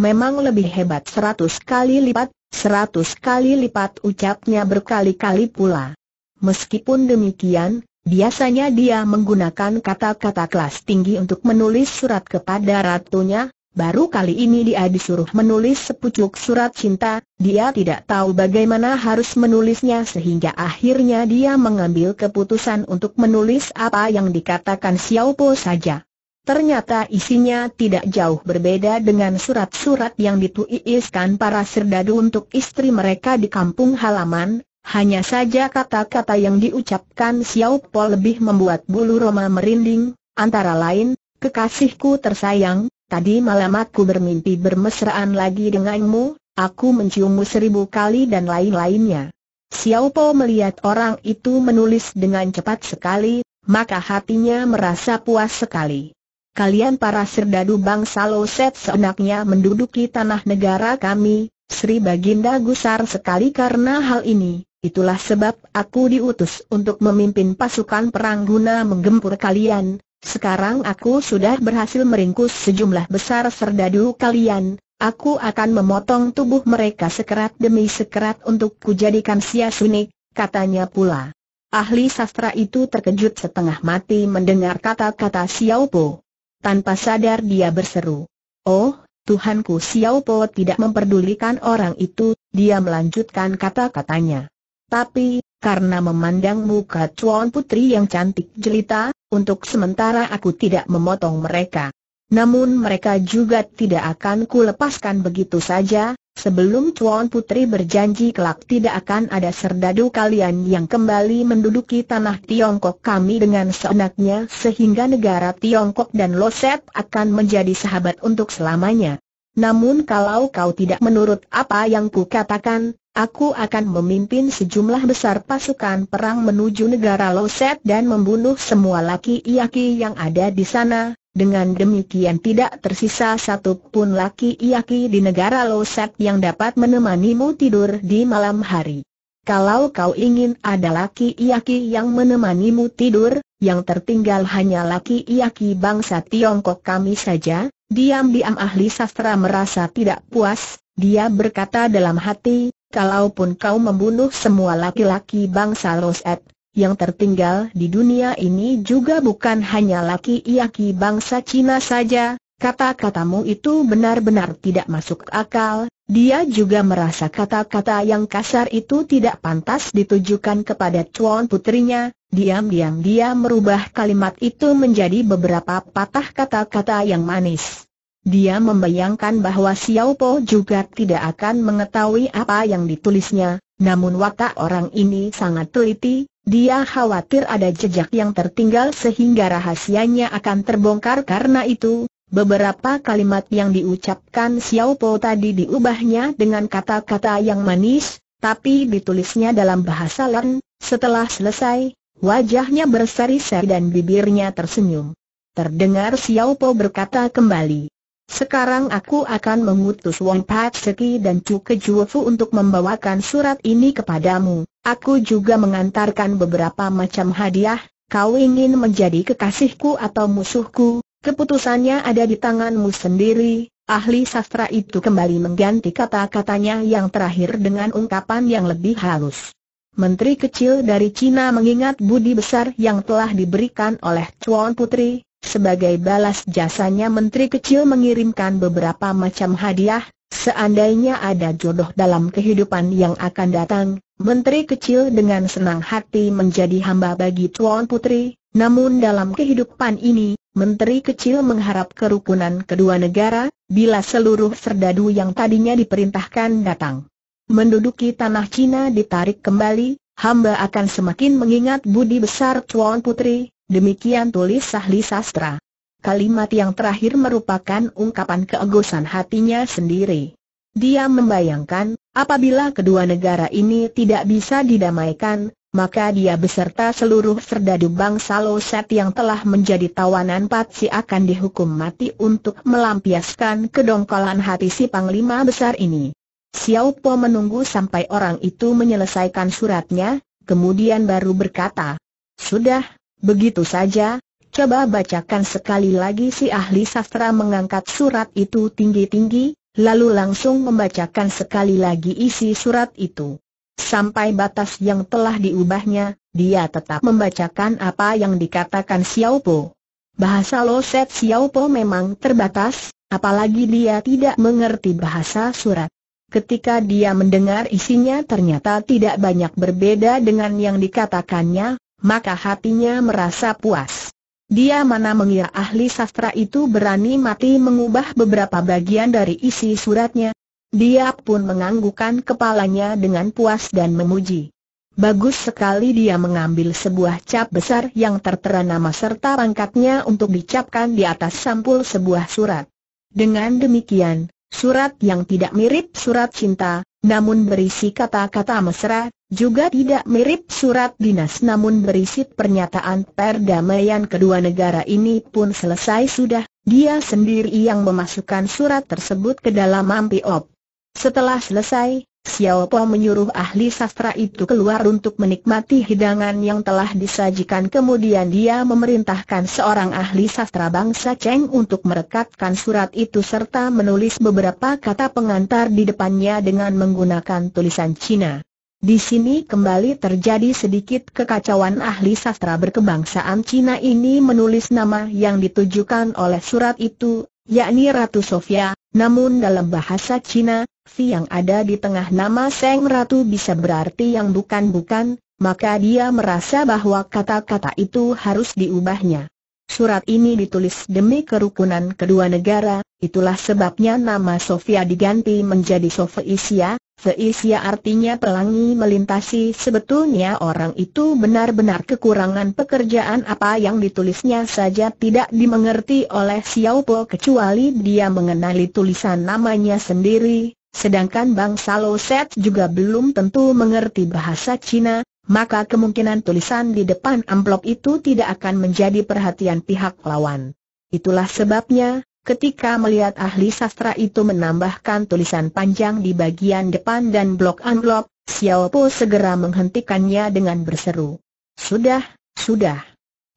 A: Memang lebih hebat seratus kali lipat, seratus kali lipat ucapnya berkali-kali pula. Meskipun demikian, Biasanya dia menggunakan kata-kata kelas tinggi untuk menulis surat kepada ratunya, baru kali ini dia disuruh menulis sepucuk surat cinta, dia tidak tahu bagaimana harus menulisnya sehingga akhirnya dia mengambil keputusan untuk menulis apa yang dikatakan Xiao Po saja. Ternyata isinya tidak jauh berbeda dengan surat-surat yang dituliskan para serdadu untuk istri mereka di kampung halaman, hanya saja kata-kata yang diucapkan Xiao Po lebih membuat bulu Roma merinding, antara lain, kekasihku tersayang, tadi malam aku bermimpi bermesraan lagi denganmu, aku menciummu seribu kali dan lain-lainnya. Xiao Po melihat orang itu menulis dengan cepat sekali, maka hatinya merasa puas sekali. Kalian para serdadu bangsa Loset seenaknya menduduki tanah negara kami, Sri Baginda gusar sekali karena hal ini. Itulah sebab aku diutus untuk memimpin pasukan perang guna menggempur kalian. Sekarang aku sudah berhasil meringkus sejumlah besar serdadu kalian. Aku akan memotong tubuh mereka sekerat demi sekerat untuk kujadikan sia sunik, katanya pula. Ahli sastra itu terkejut setengah mati mendengar kata-kata Xiao Po. Tanpa sadar dia berseru. Oh, Tuhanku Xiao Po tidak memperdulikan orang itu, dia melanjutkan kata-katanya. Tapi, karena memandang muka Cuan Putri yang cantik jelita, untuk sementara aku tidak memotong mereka. Namun mereka juga tidak akan kulepaskan begitu saja, sebelum Cuan Putri berjanji kelak tidak akan ada serdadu kalian yang kembali menduduki tanah Tiongkok kami dengan seenaknya sehingga negara Tiongkok dan Losep akan menjadi sahabat untuk selamanya. Namun kalau kau tidak menurut apa yang ku katakan aku akan memimpin sejumlah besar pasukan perang menuju negara Loset dan membunuh semua laki-laki yang ada di sana, dengan demikian tidak tersisa satupun laki-laki di negara Loset yang dapat menemanimu tidur di malam hari. Kalau kau ingin ada laki-laki yang menemanimu tidur, yang tertinggal hanya laki-laki bangsa Tiongkok kami saja, diam-diam ahli sastra merasa tidak puas, dia berkata dalam hati, kalaupun kau membunuh semua laki-laki bangsa Loset, yang tertinggal di dunia ini juga bukan hanya laki-laki bangsa Cina saja, kata-katamu itu benar-benar tidak masuk akal, dia juga merasa kata-kata yang kasar itu tidak pantas ditujukan kepada cuan putrinya, diam-diam dia merubah kalimat itu menjadi beberapa patah kata-kata yang manis. Dia membayangkan bahwa Xiao Po juga tidak akan mengetahui apa yang ditulisnya, namun watak orang ini sangat teliti, dia khawatir ada jejak yang tertinggal sehingga rahasianya akan terbongkar karena itu, beberapa kalimat yang diucapkan Xiao Po tadi diubahnya dengan kata-kata yang manis, tapi ditulisnya dalam bahasa Lan, setelah selesai, wajahnya berseri-seri dan bibirnya tersenyum. Terdengar Xiao Po berkata kembali, sekarang aku akan mengutus Wong Pat Seki dan Chu Kejuofu untuk membawakan surat ini kepadamu. Aku juga mengantarkan beberapa macam hadiah. Kau ingin menjadi kekasihku atau musuhku? Keputusannya ada di tanganmu sendiri. Ahli sastra itu kembali mengganti kata-katanya yang terakhir dengan ungkapan yang lebih halus. Menteri kecil dari Cina mengingat budi besar yang telah diberikan oleh Tuan Putri, sebagai balas jasanya menteri kecil mengirimkan beberapa macam hadiah, seandainya ada jodoh dalam kehidupan yang akan datang, menteri kecil dengan senang hati menjadi hamba bagi Tuan Putri, namun dalam kehidupan ini, menteri kecil mengharap kerukunan kedua negara, bila seluruh serdadu yang tadinya diperintahkan datang. Menduduki tanah Cina ditarik kembali, hamba akan semakin mengingat budi besar Tuan Putri, Demikian tulis Sahli Sastra. Kalimat yang terakhir merupakan ungkapan keegosan hatinya sendiri. Dia membayangkan, apabila kedua negara ini tidak bisa didamaikan, maka dia beserta seluruh serdadu bangsa Loset yang telah menjadi tawanan Patsi akan dihukum mati untuk melampiaskan kedongkolan hati si Panglima Besar ini. Xiao Po menunggu sampai orang itu menyelesaikan suratnya, kemudian baru berkata, Sudah, Begitu saja, coba bacakan sekali lagi si ahli sastra mengangkat surat itu tinggi-tinggi, lalu langsung membacakan sekali lagi isi surat itu. Sampai batas yang telah diubahnya, dia tetap membacakan apa yang dikatakan Xiao Po. Bahasa loset Xiao Po memang terbatas, apalagi dia tidak mengerti bahasa surat. Ketika dia mendengar isinya ternyata tidak banyak berbeda dengan yang dikatakannya, maka hatinya merasa puas. Dia mana mengira ahli sastra itu berani mati mengubah beberapa bagian dari isi suratnya. Dia pun menganggukkan kepalanya dengan puas dan memuji. Bagus sekali dia mengambil sebuah cap besar yang tertera nama serta pangkatnya untuk dicapkan di atas sampul sebuah surat. Dengan demikian, surat yang tidak mirip surat cinta, namun berisi kata-kata mesra, juga tidak mirip surat dinas namun berisi pernyataan perdamaian kedua negara ini pun selesai sudah, dia sendiri yang memasukkan surat tersebut ke dalam ampiop. Setelah selesai, Xiao Po menyuruh ahli sastra itu keluar untuk menikmati hidangan yang telah disajikan kemudian dia memerintahkan seorang ahli sastra bangsa Cheng untuk merekatkan surat itu serta menulis beberapa kata pengantar di depannya dengan menggunakan tulisan Cina. Di sini kembali terjadi sedikit kekacauan ahli sastra berkebangsaan Cina ini menulis nama yang ditujukan oleh surat itu, yakni Ratu Sofia, namun dalam bahasa Cina, Si yang ada di tengah nama Seng Ratu bisa berarti yang bukan-bukan, maka dia merasa bahwa kata-kata itu harus diubahnya. Surat ini ditulis demi kerukunan kedua negara, itulah sebabnya nama Sofia diganti menjadi Sofia, Feisia artinya pelangi melintasi sebetulnya orang itu benar-benar kekurangan pekerjaan apa yang ditulisnya saja tidak dimengerti oleh Xiao Po kecuali dia mengenali tulisan namanya sendiri, sedangkan Bang Salo Set juga belum tentu mengerti bahasa Cina, maka kemungkinan tulisan di depan amplop itu tidak akan menjadi perhatian pihak lawan. Itulah sebabnya, ketika melihat ahli sastra itu menambahkan tulisan panjang di bagian depan dan blok amplop, Xiao Po segera menghentikannya dengan berseru. Sudah, sudah.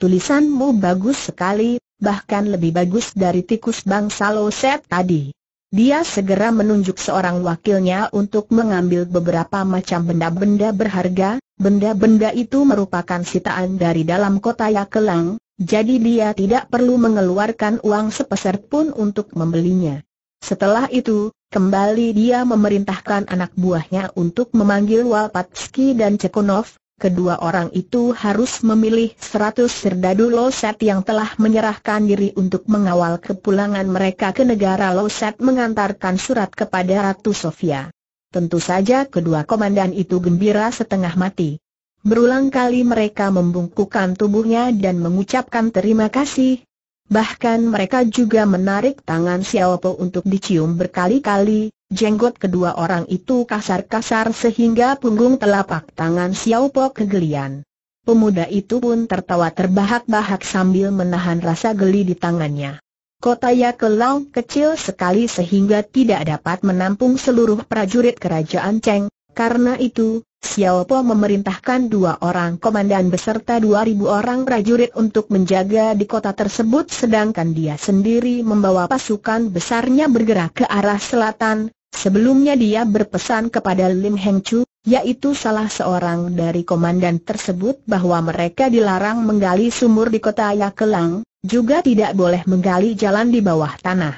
A: Tulisanmu bagus sekali, bahkan lebih bagus dari tikus bangsa Loset tadi. Dia segera menunjuk seorang wakilnya untuk mengambil beberapa macam benda-benda berharga, benda-benda itu merupakan sitaan dari dalam kota Yakelang, jadi dia tidak perlu mengeluarkan uang sepeser pun untuk membelinya. Setelah itu, kembali dia memerintahkan anak buahnya untuk memanggil Walpatski dan Cekonov, kedua orang itu harus memilih seratus serdadu loset yang telah menyerahkan diri untuk mengawal kepulangan mereka ke negara loset mengantarkan surat kepada Ratu Sofia. Tentu saja kedua komandan itu gembira setengah mati. Berulang kali mereka membungkukkan tubuhnya dan mengucapkan terima kasih, Bahkan mereka juga menarik tangan Xiao Po untuk dicium berkali-kali, jenggot kedua orang itu kasar-kasar sehingga punggung telapak tangan Xiao Po kegelian. Pemuda itu pun tertawa terbahak-bahak sambil menahan rasa geli di tangannya. Kota Yakelau kecil sekali sehingga tidak dapat menampung seluruh prajurit kerajaan Cheng, karena itu, Xiaopo memerintahkan dua orang komandan beserta dua ribu orang prajurit untuk menjaga di kota tersebut sedangkan dia sendiri membawa pasukan besarnya bergerak ke arah selatan. Sebelumnya dia berpesan kepada Lim Heng Chu, yaitu salah seorang dari komandan tersebut bahwa mereka dilarang menggali sumur di kota Yakelang, juga tidak boleh menggali jalan di bawah tanah.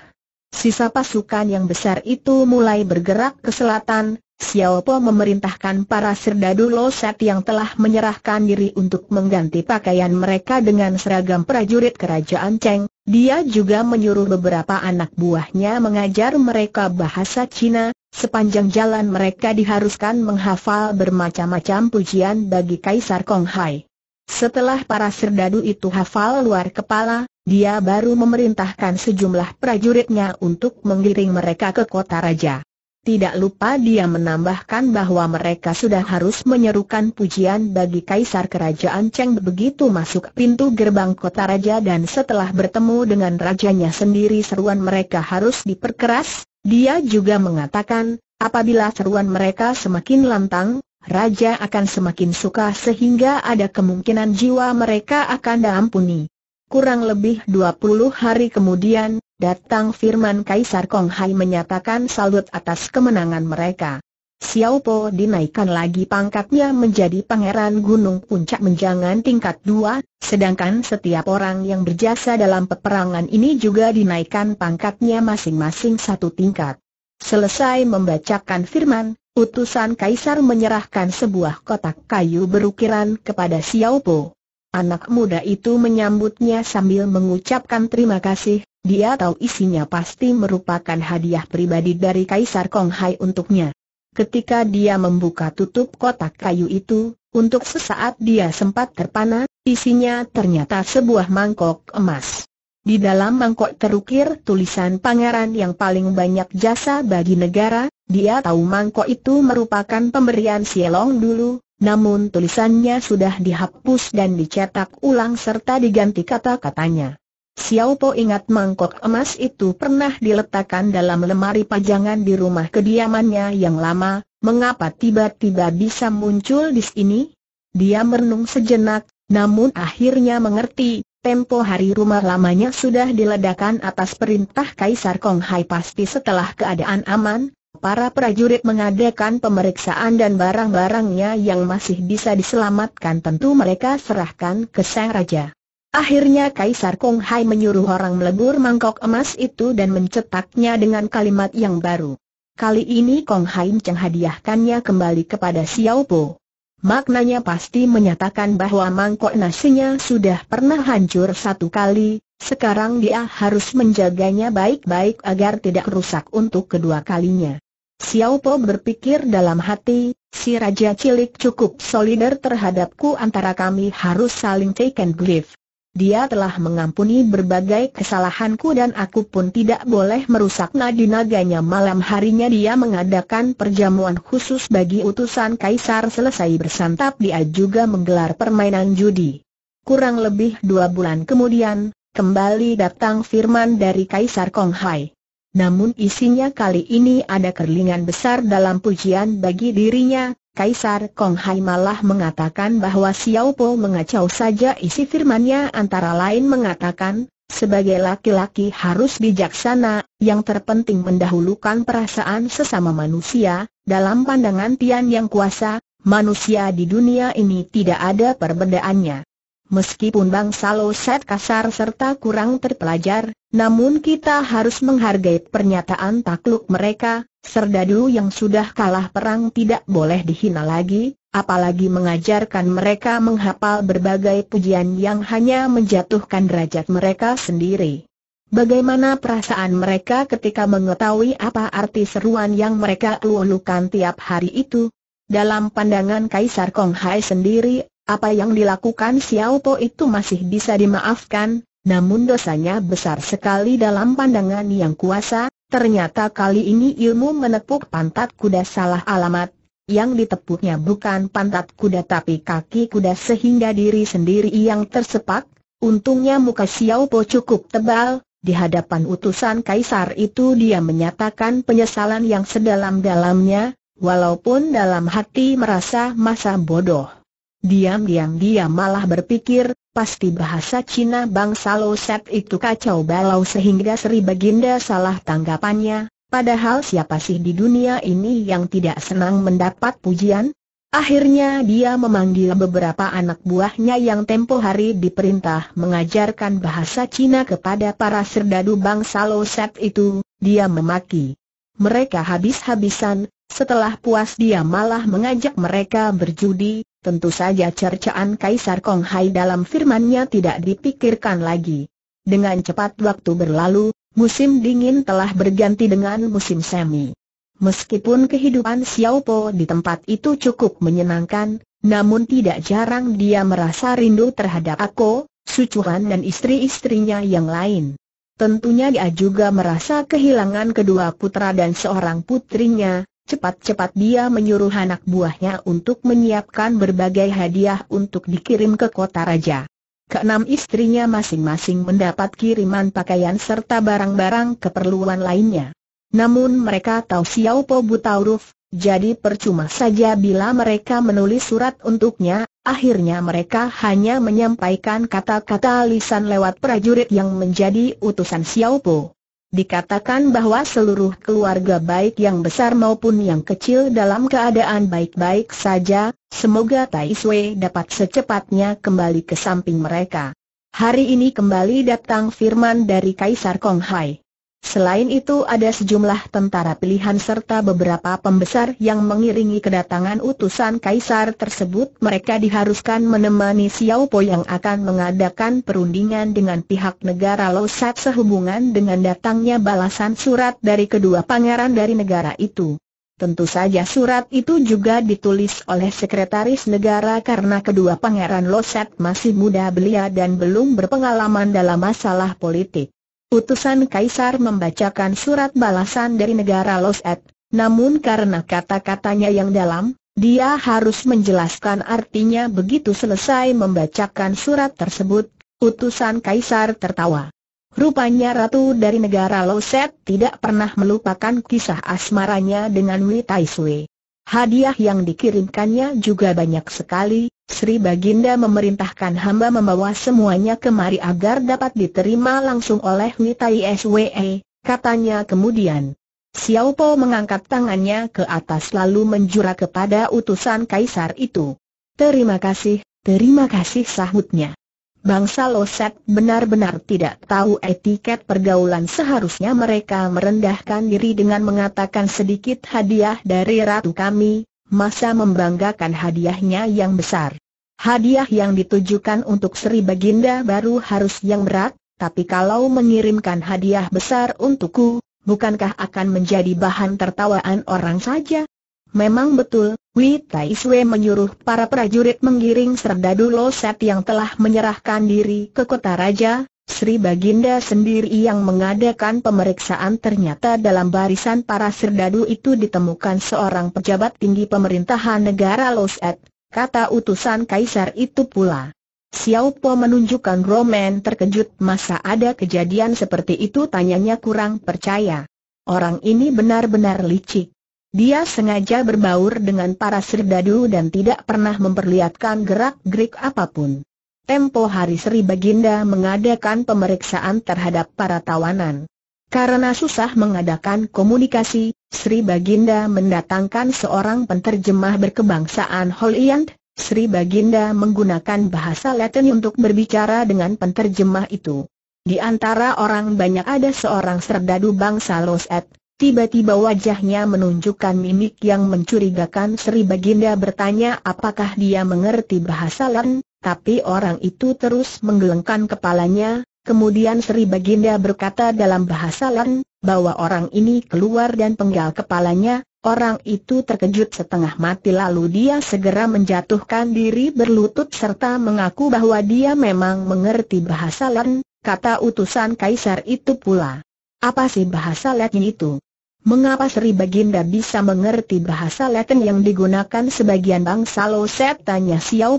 A: Sisa pasukan yang besar itu mulai bergerak ke selatan, Xiaopo memerintahkan para serdadu Loset yang telah menyerahkan diri untuk mengganti pakaian mereka dengan seragam prajurit kerajaan Cheng. Dia juga menyuruh beberapa anak buahnya mengajar mereka bahasa Cina. Sepanjang jalan mereka diharuskan menghafal bermacam-macam pujian bagi Kaisar Konghai. Setelah para serdadu itu hafal luar kepala, dia baru memerintahkan sejumlah prajuritnya untuk mengiring mereka ke kota raja. Tidak lupa dia menambahkan bahwa mereka sudah harus menyerukan pujian bagi Kaisar Kerajaan Cheng begitu masuk pintu gerbang kota raja dan setelah bertemu dengan rajanya sendiri seruan mereka harus diperkeras. Dia juga mengatakan, apabila seruan mereka semakin lantang, raja akan semakin suka sehingga ada kemungkinan jiwa mereka akan diampuni. Kurang lebih 20 hari kemudian, Datang firman Kaisar Kong Hai menyatakan salut atas kemenangan mereka. Xiao Po dinaikkan lagi pangkatnya menjadi pangeran gunung puncak menjangan tingkat dua, sedangkan setiap orang yang berjasa dalam peperangan ini juga dinaikkan pangkatnya masing-masing satu tingkat. Selesai membacakan firman, utusan kaisar menyerahkan sebuah kotak kayu berukiran kepada Xiao Po. Anak muda itu menyambutnya sambil mengucapkan terima kasih, dia tahu isinya pasti merupakan hadiah pribadi dari Kaisar Kong Hai untuknya. Ketika dia membuka tutup kotak kayu itu, untuk sesaat dia sempat terpana, isinya ternyata sebuah mangkok emas. Di dalam mangkok terukir tulisan pangeran yang paling banyak jasa bagi negara, dia tahu mangkok itu merupakan pemberian Sielong dulu, namun tulisannya sudah dihapus dan dicetak ulang serta diganti kata-katanya. Xiao Po ingat mangkok emas itu pernah diletakkan dalam lemari pajangan di rumah kediamannya yang lama, mengapa tiba-tiba bisa muncul di sini? Dia merenung sejenak, namun akhirnya mengerti, tempo hari rumah lamanya sudah diledakkan atas perintah Kaisar Kong Hai pasti setelah keadaan aman, para prajurit mengadakan pemeriksaan dan barang-barangnya yang masih bisa diselamatkan tentu mereka serahkan ke Sang Raja. Akhirnya Kaisar Kong Hai menyuruh orang melebur mangkok emas itu dan mencetaknya dengan kalimat yang baru. Kali ini Kong Hai Cheng hadiahkannya kembali kepada Xiao Po. Maknanya pasti menyatakan bahwa mangkok nasinya sudah pernah hancur satu kali, sekarang dia harus menjaganya baik-baik agar tidak rusak untuk kedua kalinya. Xiao Po berpikir dalam hati, si raja cilik cukup solider terhadapku antara kami harus saling take and give. Dia telah mengampuni berbagai kesalahanku dan aku pun tidak boleh merusak nadi naganya malam harinya dia mengadakan perjamuan khusus bagi utusan kaisar selesai bersantap dia juga menggelar permainan judi. Kurang lebih dua bulan kemudian, kembali datang firman dari kaisar Konghai. Namun isinya kali ini ada kerlingan besar dalam pujian bagi dirinya, Kaisar Kong Hai malah mengatakan bahwa Xiao Po mengacau saja isi firmannya antara lain mengatakan, sebagai laki-laki harus bijaksana, yang terpenting mendahulukan perasaan sesama manusia, dalam pandangan Tian yang kuasa, manusia di dunia ini tidak ada perbedaannya. Meskipun bangsa Loset kasar serta kurang terpelajar, namun kita harus menghargai pernyataan takluk mereka, Serdadu yang sudah kalah perang tidak boleh dihina lagi, apalagi mengajarkan mereka menghafal berbagai pujian yang hanya menjatuhkan derajat mereka sendiri. Bagaimana perasaan mereka ketika mengetahui apa arti seruan yang mereka lulukan tiap hari itu? Dalam pandangan Kaisar Kong Hai sendiri, apa yang dilakukan Xiao Po itu masih bisa dimaafkan, namun dosanya besar sekali dalam pandangan yang kuasa, Ternyata kali ini ilmu menepuk pantat kuda salah alamat, yang ditepuknya bukan pantat kuda tapi kaki kuda sehingga diri sendiri yang tersepak, untungnya muka Xiao Po cukup tebal, di hadapan utusan kaisar itu dia menyatakan penyesalan yang sedalam-dalamnya, walaupun dalam hati merasa masa bodoh. Diam-diam dia malah berpikir, pasti bahasa Cina bangsa Loset itu kacau balau sehingga Sri Baginda salah tanggapannya, padahal siapa sih di dunia ini yang tidak senang mendapat pujian? Akhirnya dia memanggil beberapa anak buahnya yang tempo hari diperintah mengajarkan bahasa Cina kepada para serdadu bangsa Loset itu, dia memaki. Mereka habis-habisan, setelah puas dia malah mengajak mereka berjudi, Tentu saja cercaan Kaisar Kong Hai dalam firmannya tidak dipikirkan lagi. Dengan cepat waktu berlalu, musim dingin telah berganti dengan musim semi. Meskipun kehidupan Xiao Po di tempat itu cukup menyenangkan, namun tidak jarang dia merasa rindu terhadap Ako, Sucuran dan istri-istrinya yang lain. Tentunya dia juga merasa kehilangan kedua putra dan seorang putrinya, Cepat-cepat dia menyuruh anak buahnya untuk menyiapkan berbagai hadiah untuk dikirim ke kota raja. Keenam istrinya masing-masing mendapat kiriman pakaian serta barang-barang keperluan lainnya. Namun mereka tahu Xiao Po huruf, jadi percuma saja bila mereka menulis surat untuknya, akhirnya mereka hanya menyampaikan kata-kata lisan lewat prajurit yang menjadi utusan Xiao Po. Dikatakan bahwa seluruh keluarga baik yang besar maupun yang kecil dalam keadaan baik-baik saja, semoga Tai Sui dapat secepatnya kembali ke samping mereka. Hari ini kembali datang firman dari Kaisar Kong Hai. Selain itu ada sejumlah tentara pilihan serta beberapa pembesar yang mengiringi kedatangan utusan kaisar tersebut mereka diharuskan menemani Xiao Po yang akan mengadakan perundingan dengan pihak negara Losat sehubungan dengan datangnya balasan surat dari kedua pangeran dari negara itu. Tentu saja surat itu juga ditulis oleh sekretaris negara karena kedua pangeran Losat masih muda belia dan belum berpengalaman dalam masalah politik. Utusan Kaisar membacakan surat balasan dari negara Loset, namun karena kata-katanya yang dalam, dia harus menjelaskan artinya begitu selesai membacakan surat tersebut, utusan Kaisar tertawa. Rupanya Ratu dari negara Loset tidak pernah melupakan kisah asmaranya dengan Wei Taisui. Hadiah yang dikirimkannya juga banyak sekali, Sri Baginda memerintahkan hamba membawa semuanya kemari agar dapat diterima langsung oleh Witai SWE, katanya kemudian. Xiao Po mengangkat tangannya ke atas lalu menjura kepada utusan kaisar itu. Terima kasih, terima kasih sahutnya. Bangsa Loset benar-benar tidak tahu etiket pergaulan seharusnya mereka merendahkan diri dengan mengatakan sedikit hadiah dari ratu kami, masa membanggakan hadiahnya yang besar. Hadiah yang ditujukan untuk Sri Baginda baru harus yang berat, tapi kalau mengirimkan hadiah besar untukku, bukankah akan menjadi bahan tertawaan orang saja? Memang betul, Wei Tai Sui menyuruh para prajurit menggiring serdadu loset yang telah menyerahkan diri ke kota raja, Sri Baginda sendiri yang mengadakan pemeriksaan ternyata dalam barisan para serdadu itu ditemukan seorang pejabat tinggi pemerintahan negara Loset, kata utusan kaisar itu pula. Xiao Po menunjukkan Roman terkejut masa ada kejadian seperti itu tanyanya kurang percaya. Orang ini benar-benar licik. Dia sengaja berbaur dengan para serdadu dan tidak pernah memperlihatkan gerak-gerik apapun. Tempo hari Sri Baginda mengadakan pemeriksaan terhadap para tawanan. Karena susah mengadakan komunikasi, Sri Baginda mendatangkan seorang penterjemah berkebangsaan Holland. Sri Baginda menggunakan bahasa Latin untuk berbicara dengan penterjemah itu. Di antara orang banyak ada seorang serdadu bangsa Loset, Tiba-tiba wajahnya menunjukkan mimik yang mencurigakan Sri Baginda bertanya apakah dia mengerti bahasa Lan, tapi orang itu terus menggelengkan kepalanya, kemudian Sri Baginda berkata dalam bahasa Lan, bahwa orang ini keluar dan penggal kepalanya, orang itu terkejut setengah mati lalu dia segera menjatuhkan diri berlutut serta mengaku bahwa dia memang mengerti bahasa Lan, kata utusan kaisar itu pula. Apa sih bahasa Latin itu? Mengapa Sri Baginda bisa mengerti bahasa Latin yang digunakan sebagian bangsa Loset? Tanya Xiao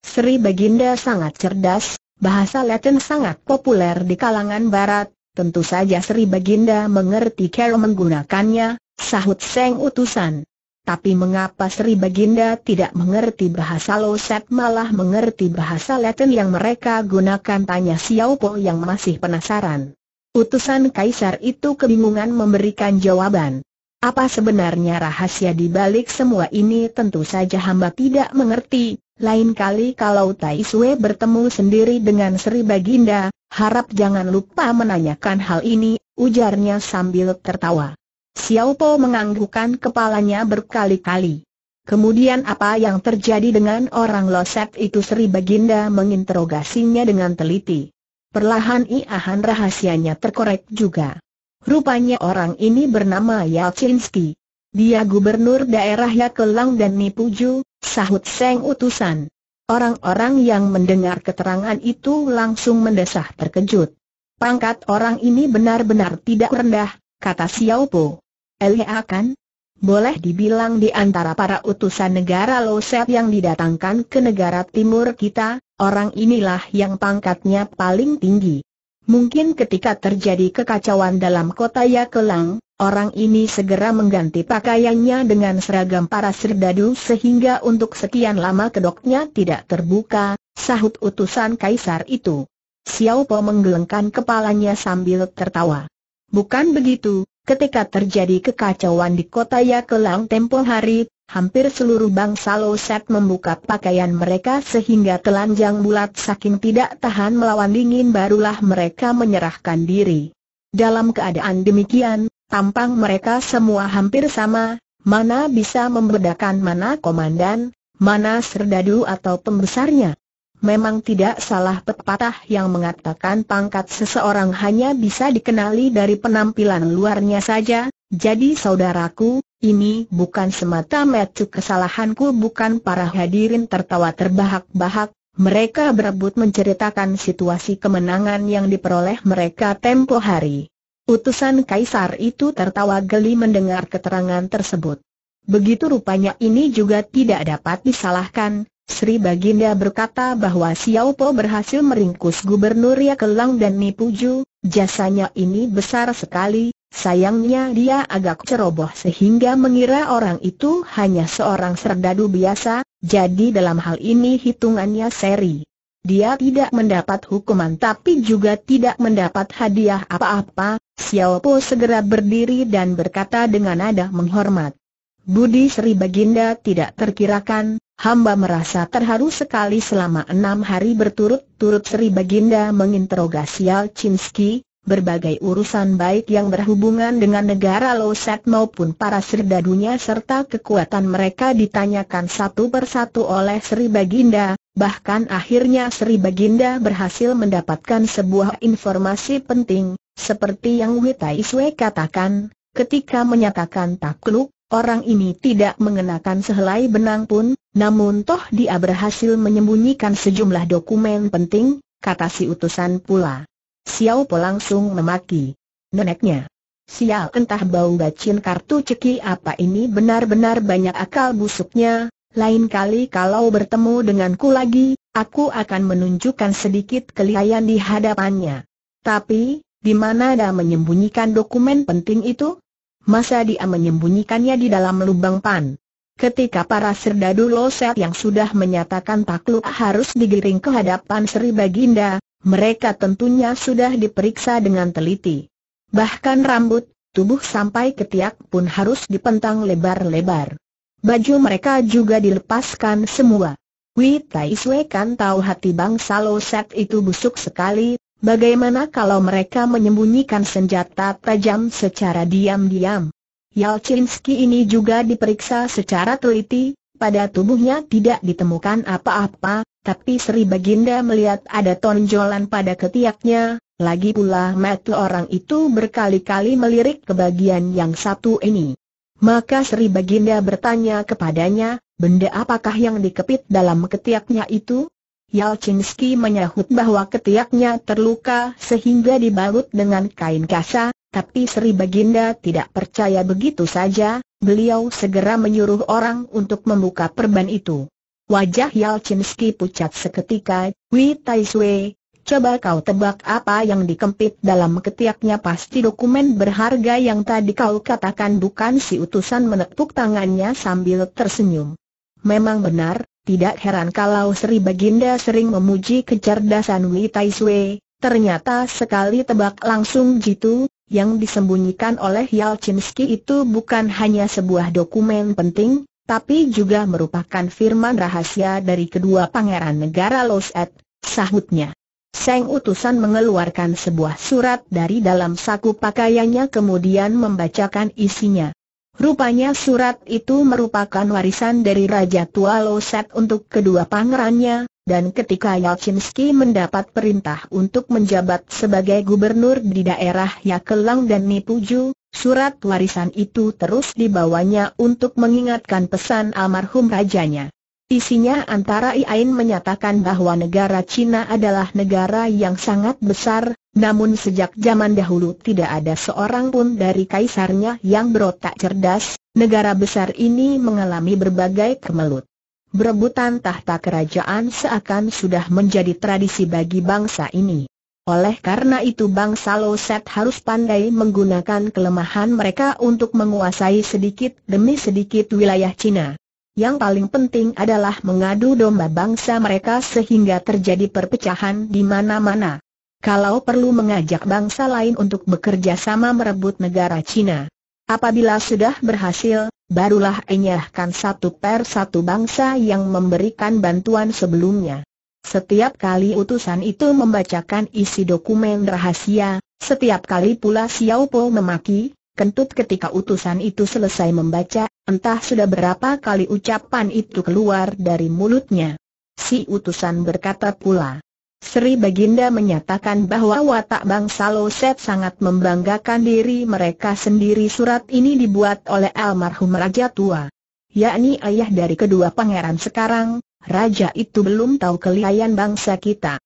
A: Sri Baginda sangat cerdas, bahasa Latin sangat populer di kalangan barat, tentu saja Sri Baginda mengerti cara menggunakannya, sahut Seng Utusan. Tapi mengapa Sri Baginda tidak mengerti bahasa Loset malah mengerti bahasa Latin yang mereka gunakan? Tanya Xiao yang masih penasaran. Utusan kaisar itu kebingungan memberikan jawaban. Apa sebenarnya rahasia di balik semua ini tentu saja hamba tidak mengerti, lain kali kalau Taiswe bertemu sendiri dengan Sri Baginda, harap jangan lupa menanyakan hal ini, ujarnya sambil tertawa. Xiao Po menganggukkan kepalanya berkali-kali. Kemudian apa yang terjadi dengan orang loset itu Sri Baginda menginterogasinya dengan teliti. Perlahan iahan rahasianya terkorek juga. Rupanya orang ini bernama Yalchinski. Dia gubernur daerah Yakelang dan Nipuju, sahut Seng Utusan. Orang-orang yang mendengar keterangan itu langsung mendesah terkejut. Pangkat orang ini benar-benar tidak rendah, kata Xiao Po. Elia kan? Boleh dibilang di antara para utusan negara Loset yang didatangkan ke negara timur kita, orang inilah yang pangkatnya paling tinggi. Mungkin ketika terjadi kekacauan dalam kota Yakelang, orang ini segera mengganti pakaiannya dengan seragam para serdadu sehingga untuk sekian lama kedoknya tidak terbuka, sahut utusan kaisar itu. Xiao Po menggelengkan kepalanya sambil tertawa. Bukan begitu, ketika terjadi kekacauan di kota Yakelang tempo hari, hampir seluruh bangsa Loset membuka pakaian mereka sehingga telanjang bulat saking tidak tahan melawan dingin barulah mereka menyerahkan diri. Dalam keadaan demikian, tampang mereka semua hampir sama, mana bisa membedakan mana komandan, mana serdadu atau pembesarnya. Memang tidak salah pepatah yang mengatakan pangkat seseorang hanya bisa dikenali dari penampilan luarnya saja, jadi saudaraku, ini bukan semata-mata kesalahanku bukan para hadirin tertawa terbahak-bahak, mereka berebut menceritakan situasi kemenangan yang diperoleh mereka tempo hari. Utusan Kaisar itu tertawa geli mendengar keterangan tersebut. Begitu rupanya ini juga tidak dapat disalahkan, Sri Baginda berkata bahwa Xiao Po berhasil meringkus Gubernur Ya Kelang dan Nipuju, jasanya ini besar sekali, sayangnya dia agak ceroboh sehingga mengira orang itu hanya seorang serdadu biasa, jadi dalam hal ini hitungannya seri. Dia tidak mendapat hukuman tapi juga tidak mendapat hadiah apa-apa, Xiao Po segera berdiri dan berkata dengan nada menghormat. Budi Sri Baginda tidak terkirakan, hamba merasa terharu sekali selama enam hari berturut-turut Sri Baginda menginterogasi Al Chimski, berbagai urusan baik yang berhubungan dengan negara Loset maupun para serdadunya serta kekuatan mereka ditanyakan satu persatu oleh Sri Baginda, bahkan akhirnya Sri Baginda berhasil mendapatkan sebuah informasi penting, seperti yang Witai katakan, ketika menyatakan takluk, Orang ini tidak mengenakan sehelai benang pun, namun toh dia berhasil menyembunyikan sejumlah dokumen penting, kata si utusan pula. Xiao Po langsung memaki. Neneknya. Sial entah bau bacin kartu ceki apa ini benar-benar banyak akal busuknya, lain kali kalau bertemu denganku lagi, aku akan menunjukkan sedikit kelihayan di hadapannya. Tapi, di mana ada menyembunyikan dokumen penting itu? masa dia menyembunyikannya di dalam lubang pan. Ketika para serdadu loset yang sudah menyatakan takluk harus digiring ke hadapan Sri Baginda, mereka tentunya sudah diperiksa dengan teliti. Bahkan rambut, tubuh sampai ketiak pun harus dipentang lebar-lebar. Baju mereka juga dilepaskan semua. Wita Iswe kan tahu hati bangsa loset itu busuk sekali, Bagaimana kalau mereka menyembunyikan senjata tajam secara diam-diam? Yalchinski ini juga diperiksa secara teliti, pada tubuhnya tidak ditemukan apa-apa, tapi Sri Baginda melihat ada tonjolan pada ketiaknya, lagi pula mata orang itu berkali-kali melirik ke bagian yang satu ini. Maka Sri Baginda bertanya kepadanya, benda apakah yang dikepit dalam ketiaknya itu? Yalchinski menyahut bahwa ketiaknya terluka sehingga dibalut dengan kain kasa, tapi Sri Baginda tidak percaya begitu saja, beliau segera menyuruh orang untuk membuka perban itu. Wajah Yalchinski pucat seketika, Wei Tai Sui, coba kau tebak apa yang dikempit dalam ketiaknya pasti dokumen berharga yang tadi kau katakan bukan si utusan menepuk tangannya sambil tersenyum. Memang benar, tidak heran kalau Sri Baginda sering memuji kecerdasan Wei Tai ternyata sekali tebak langsung jitu, yang disembunyikan oleh Yalchinski itu bukan hanya sebuah dokumen penting, tapi juga merupakan firman rahasia dari kedua pangeran negara Loset, sahutnya. Seng utusan mengeluarkan sebuah surat dari dalam saku pakaiannya kemudian membacakan isinya. Rupanya surat itu merupakan warisan dari Raja Tua Loset untuk kedua pangerannya, dan ketika Yalchinski mendapat perintah untuk menjabat sebagai gubernur di daerah Yakelang dan Nipuju, surat warisan itu terus dibawanya untuk mengingatkan pesan almarhum rajanya. Isinya antara lain menyatakan bahwa negara Cina adalah negara yang sangat besar, namun sejak zaman dahulu tidak ada seorang pun dari kaisarnya yang berotak cerdas, negara besar ini mengalami berbagai kemelut. Berebutan tahta kerajaan seakan sudah menjadi tradisi bagi bangsa ini. Oleh karena itu bangsa Loset harus pandai menggunakan kelemahan mereka untuk menguasai sedikit demi sedikit wilayah Cina yang paling penting adalah mengadu domba bangsa mereka sehingga terjadi perpecahan di mana-mana. Kalau perlu mengajak bangsa lain untuk bekerja sama merebut negara Cina. Apabila sudah berhasil, barulah enyahkan satu per satu bangsa yang memberikan bantuan sebelumnya. Setiap kali utusan itu membacakan isi dokumen rahasia, setiap kali pula Xiao Po memaki, kentut ketika utusan itu selesai membaca Entah sudah berapa kali ucapan itu keluar dari mulutnya. Si utusan berkata pula. Sri Baginda menyatakan bahwa watak bangsa Loset sangat membanggakan diri mereka sendiri surat ini dibuat oleh almarhum Raja Tua. Yakni ayah dari kedua pangeran sekarang, Raja itu belum tahu kelihayan bangsa kita.